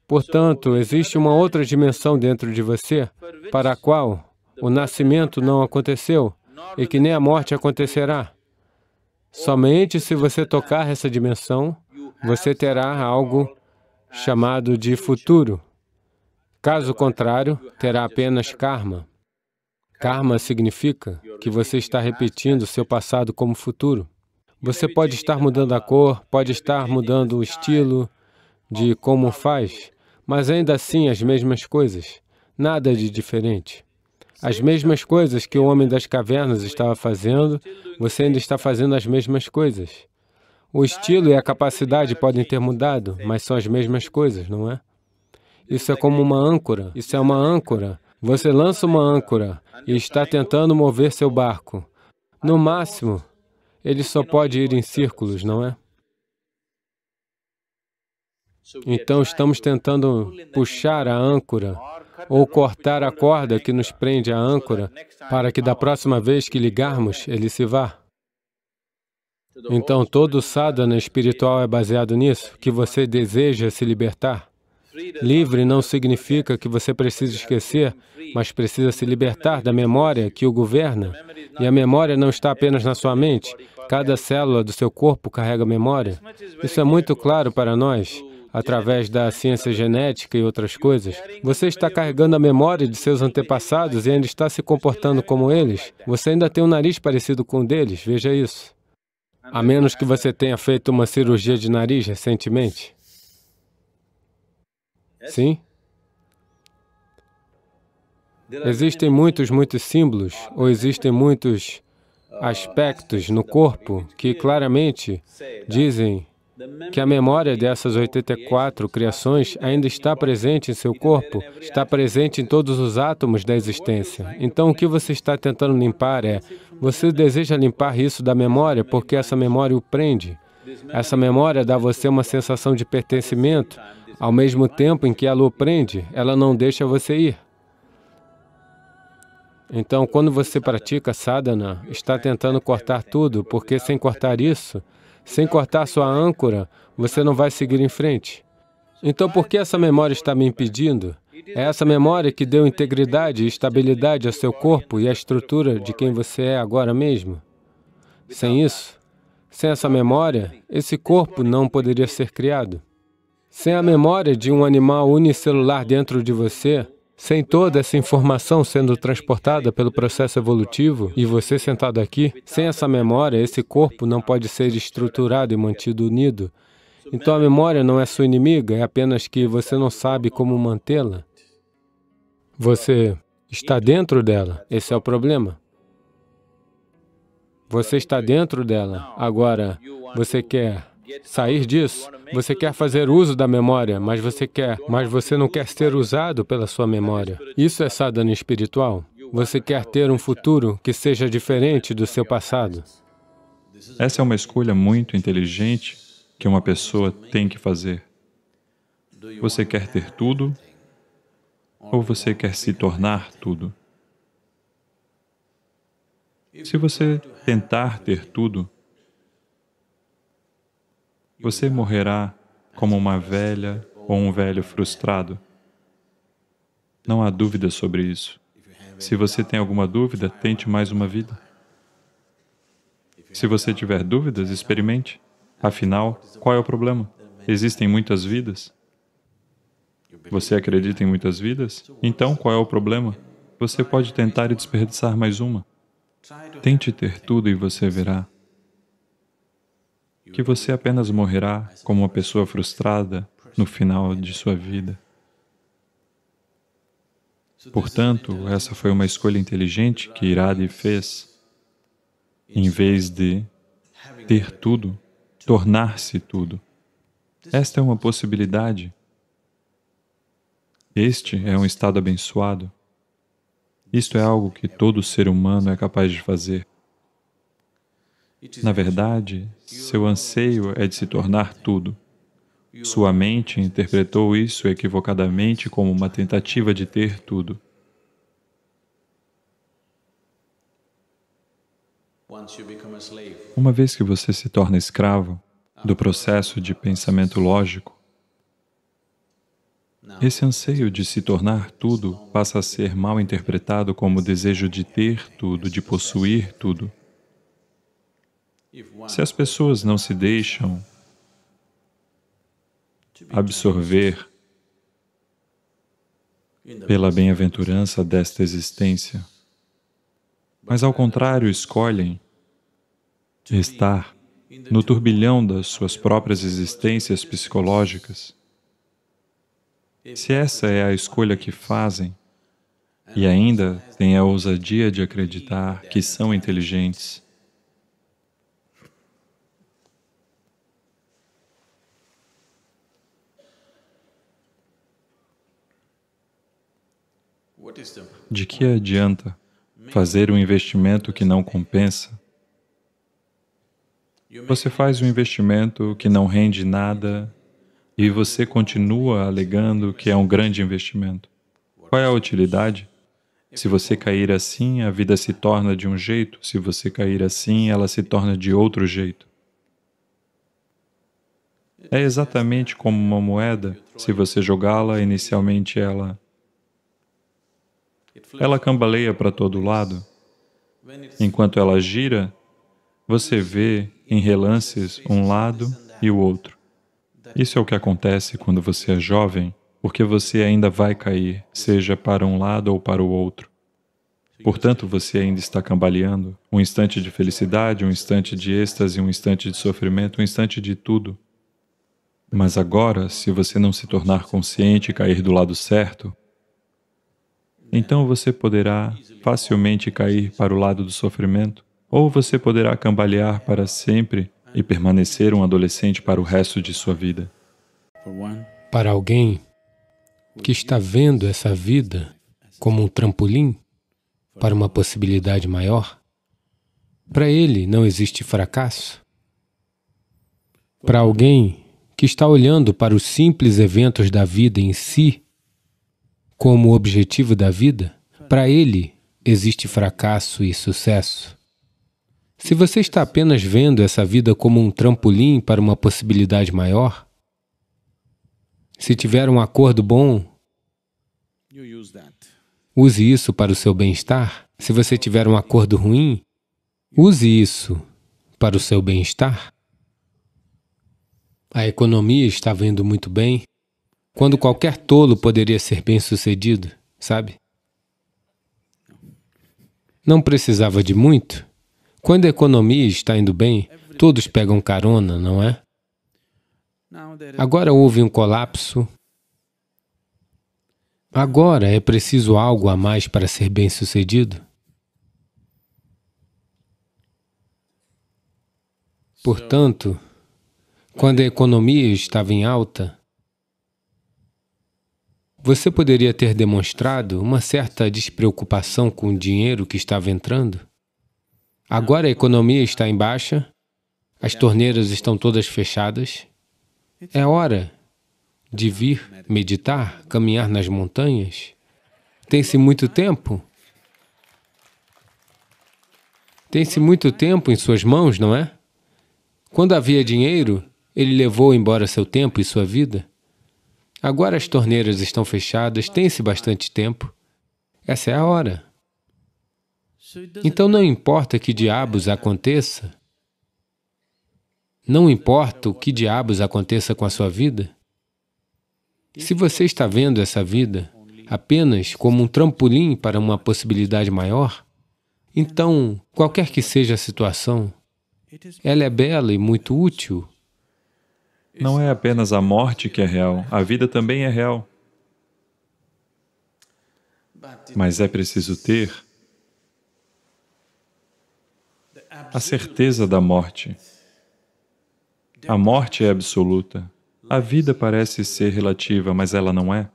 Portanto, existe uma outra dimensão dentro de você para a qual o nascimento não aconteceu e que nem a morte acontecerá. Somente se você tocar essa dimensão, você terá algo chamado de futuro. Caso contrário, terá apenas karma. Karma significa que você está repetindo seu passado como futuro. Você pode estar mudando a cor, pode estar mudando o estilo de como faz, mas ainda assim as mesmas coisas. Nada de diferente. As mesmas coisas que o homem das cavernas estava fazendo, você ainda está fazendo as mesmas coisas. O estilo e a capacidade podem ter mudado, mas são as mesmas coisas, não é? Isso é como uma âncora. Isso é uma âncora. Você lança uma âncora e está tentando mover seu barco. No máximo, ele só pode ir em círculos, não é? Então estamos tentando puxar a âncora ou cortar a corda que nos prende à âncora para que da próxima vez que ligarmos, ele se vá. Então todo sadhana espiritual é baseado nisso, que você deseja se libertar. Livre não significa que você precisa esquecer, mas precisa se libertar da memória que o governa. E a memória não está apenas na sua mente. Cada célula do seu corpo carrega memória. Isso é muito claro para nós através da ciência genética e outras coisas. Você está carregando a memória de seus antepassados e ainda está se comportando como eles. Você ainda tem um nariz parecido com o deles, veja isso. A menos que você tenha feito uma cirurgia de nariz recentemente. É Sim? Assim? Existem muitos, muitos símbolos, ah, ou existem é. muitos ah, aspectos é. no corpo que claramente dizem que a memória dessas 84 criações ainda está presente em seu corpo, está presente em todos os átomos da existência. Então, o que você está tentando limpar é, você deseja limpar isso da memória porque essa memória o prende. Essa memória dá a você uma sensação de pertencimento, ao mesmo tempo em que ela o prende, ela não deixa você ir. Então, quando você pratica sadhana, está tentando cortar tudo, porque sem cortar isso, sem cortar sua âncora, você não vai seguir em frente. Então, por que essa memória está me impedindo? É essa memória que deu integridade e estabilidade ao seu corpo e à estrutura de quem você é agora mesmo. Sem isso, sem essa memória, esse corpo não poderia ser criado. Sem a memória de um animal unicelular dentro de você, sem toda essa informação sendo transportada pelo processo evolutivo e você sentado aqui, sem essa memória, esse corpo não pode ser estruturado e mantido unido. Então a memória não é sua inimiga, é apenas que você não sabe como mantê-la. Você está dentro dela, esse é o problema. Você está dentro dela. Agora, você quer sair disso. Você quer fazer uso da memória, mas você quer, mas você não quer ser usado pela sua memória. Isso é sadhana espiritual. Você quer ter um futuro que seja diferente do seu passado.
Essa é uma escolha muito inteligente que uma pessoa tem que fazer. Você quer ter tudo ou você quer se tornar tudo? Se você tentar ter tudo, você morrerá como uma velha ou um velho frustrado. Não há dúvida sobre isso. Se você tem alguma dúvida, tente mais uma vida. Se você tiver dúvidas, experimente. Afinal, qual é o problema? Existem muitas vidas. Você acredita em muitas vidas? Então, qual é o problema? Você pode tentar e desperdiçar mais uma. Tente ter tudo e você verá que você apenas morrerá como uma pessoa frustrada no final de sua vida. Portanto, essa foi uma escolha inteligente que Iradi fez, em vez de ter tudo, tornar-se tudo. Esta é uma possibilidade. Este é um estado abençoado. Isto é algo que todo ser humano é capaz de fazer. Na verdade, seu anseio é de se tornar tudo. Sua mente interpretou isso equivocadamente como uma tentativa de ter tudo. Uma vez que você se torna escravo do processo de pensamento lógico, esse anseio de se tornar tudo passa a ser mal interpretado como desejo de ter tudo, de possuir tudo. Se as pessoas não se deixam absorver pela bem-aventurança desta existência, mas ao contrário escolhem estar no turbilhão das suas próprias existências psicológicas, se essa é a escolha que fazem e ainda têm a ousadia de acreditar que são inteligentes, De que adianta fazer um investimento que não compensa? Você faz um investimento que não rende nada e você continua alegando que é um grande investimento. Qual é a utilidade? Se você cair assim, a vida se torna de um jeito, se você cair assim, ela se torna de outro jeito. É exatamente como uma moeda, se você jogá-la, inicialmente ela ela cambaleia para todo lado. Enquanto ela gira, você vê em relances um lado e o outro. Isso é o que acontece quando você é jovem, porque você ainda vai cair, seja para um lado ou para o outro. Portanto, você ainda está cambaleando. Um instante de felicidade, um instante de êxtase, um instante de sofrimento, um instante de tudo. Mas agora, se você não se tornar consciente e cair do lado certo, então você poderá facilmente cair para o lado do sofrimento, ou você poderá cambalear para sempre e permanecer um adolescente para o resto de sua vida. Para alguém
que está vendo essa vida como um trampolim para uma possibilidade maior, para ele não existe fracasso. Para alguém que está olhando para os simples eventos da vida em si como objetivo da vida, para ele existe fracasso e sucesso. Se você está apenas vendo essa vida como um trampolim para uma possibilidade maior, se tiver um acordo bom, use isso para o seu bem-estar. Se você tiver um acordo ruim, use isso para o seu bem-estar. A economia estava indo muito bem, quando qualquer tolo poderia ser bem-sucedido, sabe? Não precisava de muito. Quando a economia está indo bem, todos pegam carona, não é? Agora houve um colapso. Agora é preciso algo a mais para ser bem-sucedido? Portanto, quando a economia estava em alta, você poderia ter demonstrado uma certa despreocupação com o dinheiro que estava entrando? Agora a economia está em baixa, as torneiras estão todas fechadas. É hora de vir meditar, caminhar nas montanhas. Tem-se muito tempo. Tem-se muito tempo em suas mãos, não é? Quando havia dinheiro, ele levou embora seu tempo e sua vida. Agora as torneiras estão fechadas, tem-se bastante tempo. Essa é a hora. Então não importa que diabos aconteça, não importa o que diabos aconteça com a sua vida, se você está vendo essa vida apenas como um trampolim para uma possibilidade maior, então, qualquer que seja a situação, ela é bela e muito útil
não é apenas a morte que é real, a vida também é real. Mas é preciso ter a certeza da morte. A morte é absoluta. A vida parece ser relativa, mas ela não é.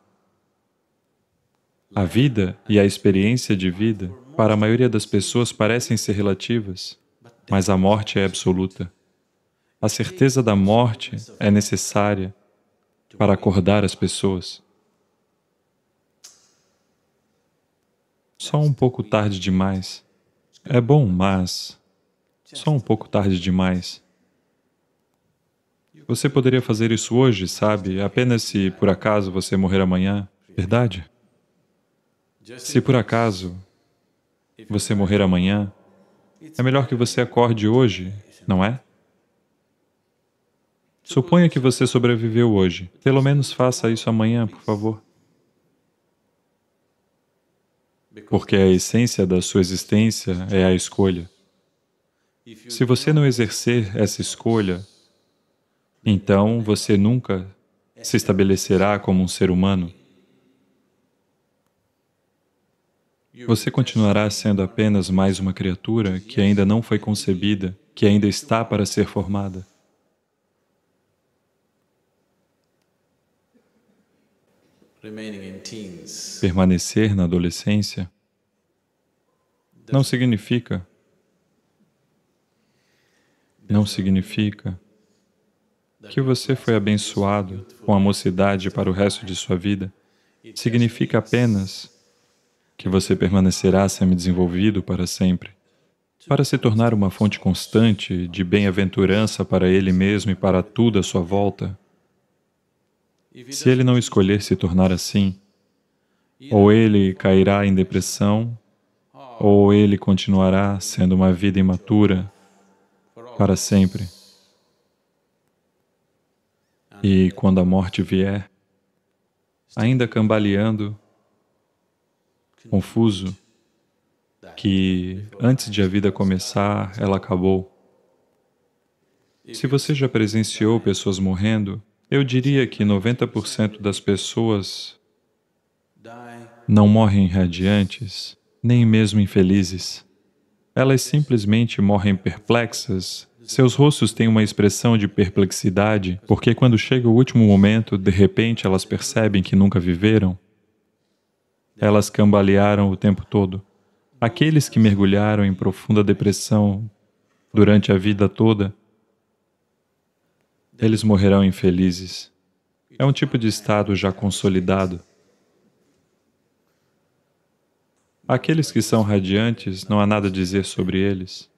A vida e a experiência de vida, para a maioria das pessoas, parecem ser relativas, mas a morte é absoluta. A certeza da morte é necessária para acordar as pessoas. Só um pouco tarde demais. É bom, mas... Só um pouco tarde demais. Você poderia fazer isso hoje, sabe? Apenas se, por acaso, você morrer amanhã, verdade? Se por acaso você morrer amanhã, é melhor que você acorde hoje, não é? Suponha que você sobreviveu hoje. Pelo menos faça isso amanhã, por favor. Porque a essência da sua existência é a escolha. Se você não exercer essa escolha, então você nunca se estabelecerá como um ser humano. Você continuará sendo apenas mais uma criatura que ainda não foi concebida, que ainda está para ser formada. Permanecer na adolescência não significa não significa que você foi abençoado com a mocidade para o resto de sua vida. Significa apenas que você permanecerá semi-desenvolvido para sempre, para se tornar uma fonte constante de bem-aventurança para ele mesmo e para tudo à sua volta. Se ele não escolher se tornar assim, ou ele cairá em depressão, oh. ou ele continuará sendo uma vida imatura para sempre. E quando a morte vier, ainda cambaleando, confuso, que antes de a né? vida começar, ela acabou. Se você já presenciou pessoas morrendo, eu diria que 90% das pessoas não morrem radiantes, nem mesmo infelizes. Elas simplesmente morrem perplexas. Seus rostos têm uma expressão de perplexidade, porque quando chega o último momento, de repente elas percebem que nunca viveram. Elas cambalearam o tempo todo. Aqueles que mergulharam em profunda depressão durante a vida toda eles morrerão infelizes. É um tipo de estado já consolidado. Aqueles que são radiantes, não há nada a dizer sobre eles.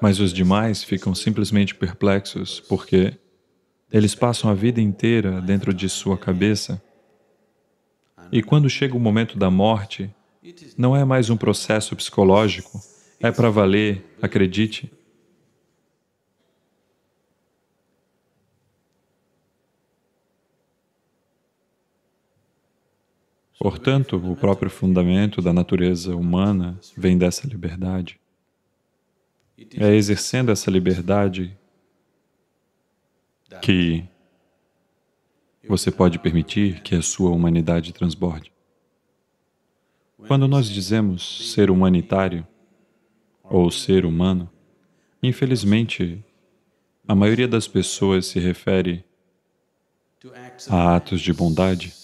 Mas os demais ficam simplesmente perplexos, porque eles passam a vida inteira dentro de sua cabeça. E quando chega o momento da morte, não é mais um processo psicológico, é para valer, acredite, Portanto, o próprio fundamento da natureza humana vem dessa liberdade. É exercendo essa liberdade que você pode permitir que a sua humanidade transborde. Quando nós dizemos ser humanitário ou ser humano, infelizmente, a maioria das pessoas se refere a atos de bondade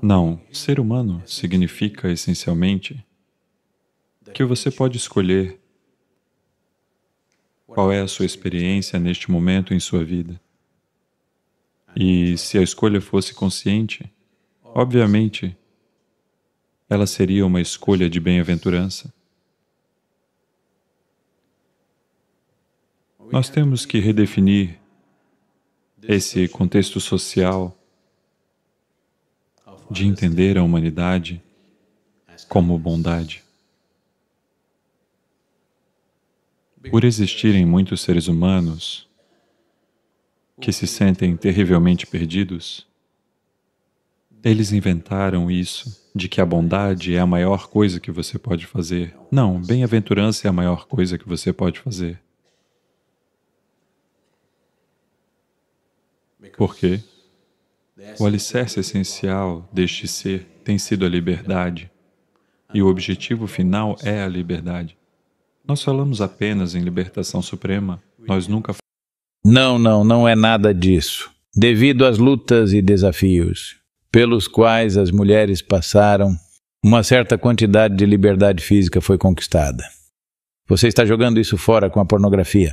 Não, ser humano significa essencialmente que você pode escolher qual é a sua experiência neste momento em sua vida. E se a escolha fosse consciente, obviamente, ela seria uma escolha de bem-aventurança. Nós temos que redefinir esse contexto social de entender a humanidade como bondade. Por existirem muitos seres humanos que se sentem terrivelmente perdidos, eles inventaram isso, de que a bondade é a maior coisa que você pode fazer. Não, bem-aventurança é a maior coisa que você pode fazer. Por quê? O alicerce essencial deste ser tem sido a liberdade, e o objetivo final é a liberdade. Nós falamos apenas em libertação suprema, nós nunca Não, não,
não é nada disso. Devido às lutas e desafios pelos quais as mulheres passaram, uma certa quantidade de liberdade física foi conquistada. Você está jogando isso fora com a pornografia.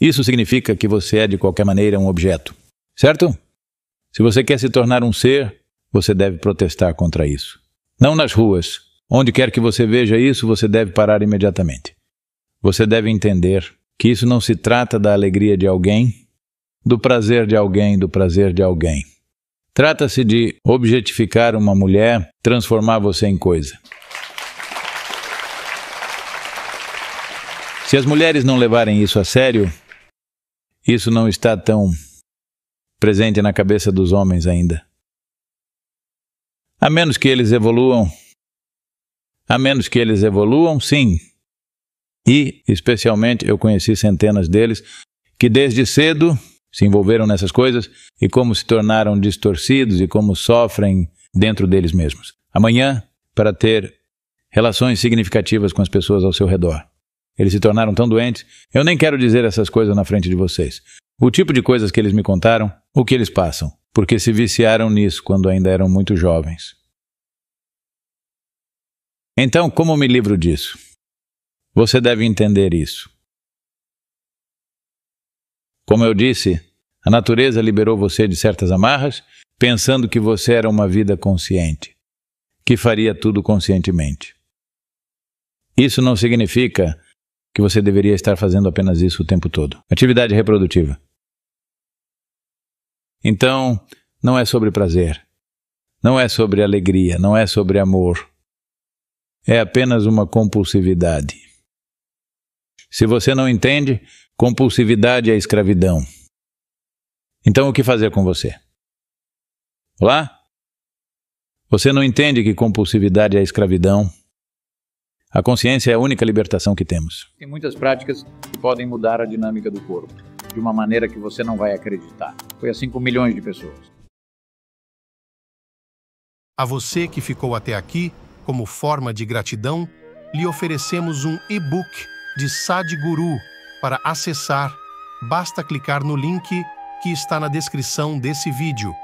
Isso significa que você é, de qualquer maneira, um objeto, certo? Se você quer se tornar um ser, você deve protestar contra isso. Não nas ruas. Onde quer que você veja isso, você deve parar imediatamente. Você deve entender que isso não se trata da alegria de alguém, do prazer de alguém, do prazer de alguém. Trata-se de objetificar uma mulher, transformar você em coisa. Se as mulheres não levarem isso a sério, isso não está tão presente na cabeça dos homens ainda. A menos que eles evoluam. A menos que eles evoluam, sim. E, especialmente, eu conheci centenas deles que desde cedo se envolveram nessas coisas e como se tornaram distorcidos e como sofrem dentro deles mesmos. Amanhã, para ter relações significativas com as pessoas ao seu redor. Eles se tornaram tão doentes, eu nem quero dizer essas coisas na frente de vocês. O tipo de coisas que eles me contaram o que eles passam, porque se viciaram nisso quando ainda eram muito jovens. Então, como me livro disso? Você deve entender isso. Como eu disse, a natureza liberou você de certas amarras, pensando que você era uma vida consciente, que faria tudo conscientemente. Isso não significa que você deveria estar fazendo apenas isso o tempo todo. Atividade reprodutiva. Então, não é sobre prazer, não é sobre alegria, não é sobre amor. É apenas uma compulsividade. Se você não entende, compulsividade é escravidão. Então, o que fazer com você? Olá? Você não entende que compulsividade é escravidão? A consciência é a única libertação que temos. Tem muitas práticas que podem mudar a dinâmica do corpo de uma maneira que você não vai acreditar. Foi assim com milhões de pessoas. A você que ficou até aqui, como forma de gratidão, lhe oferecemos um e-book de Sadhguru para acessar. Basta clicar no link que está na descrição desse vídeo.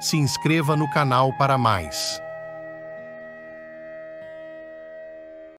Se inscreva no canal para mais.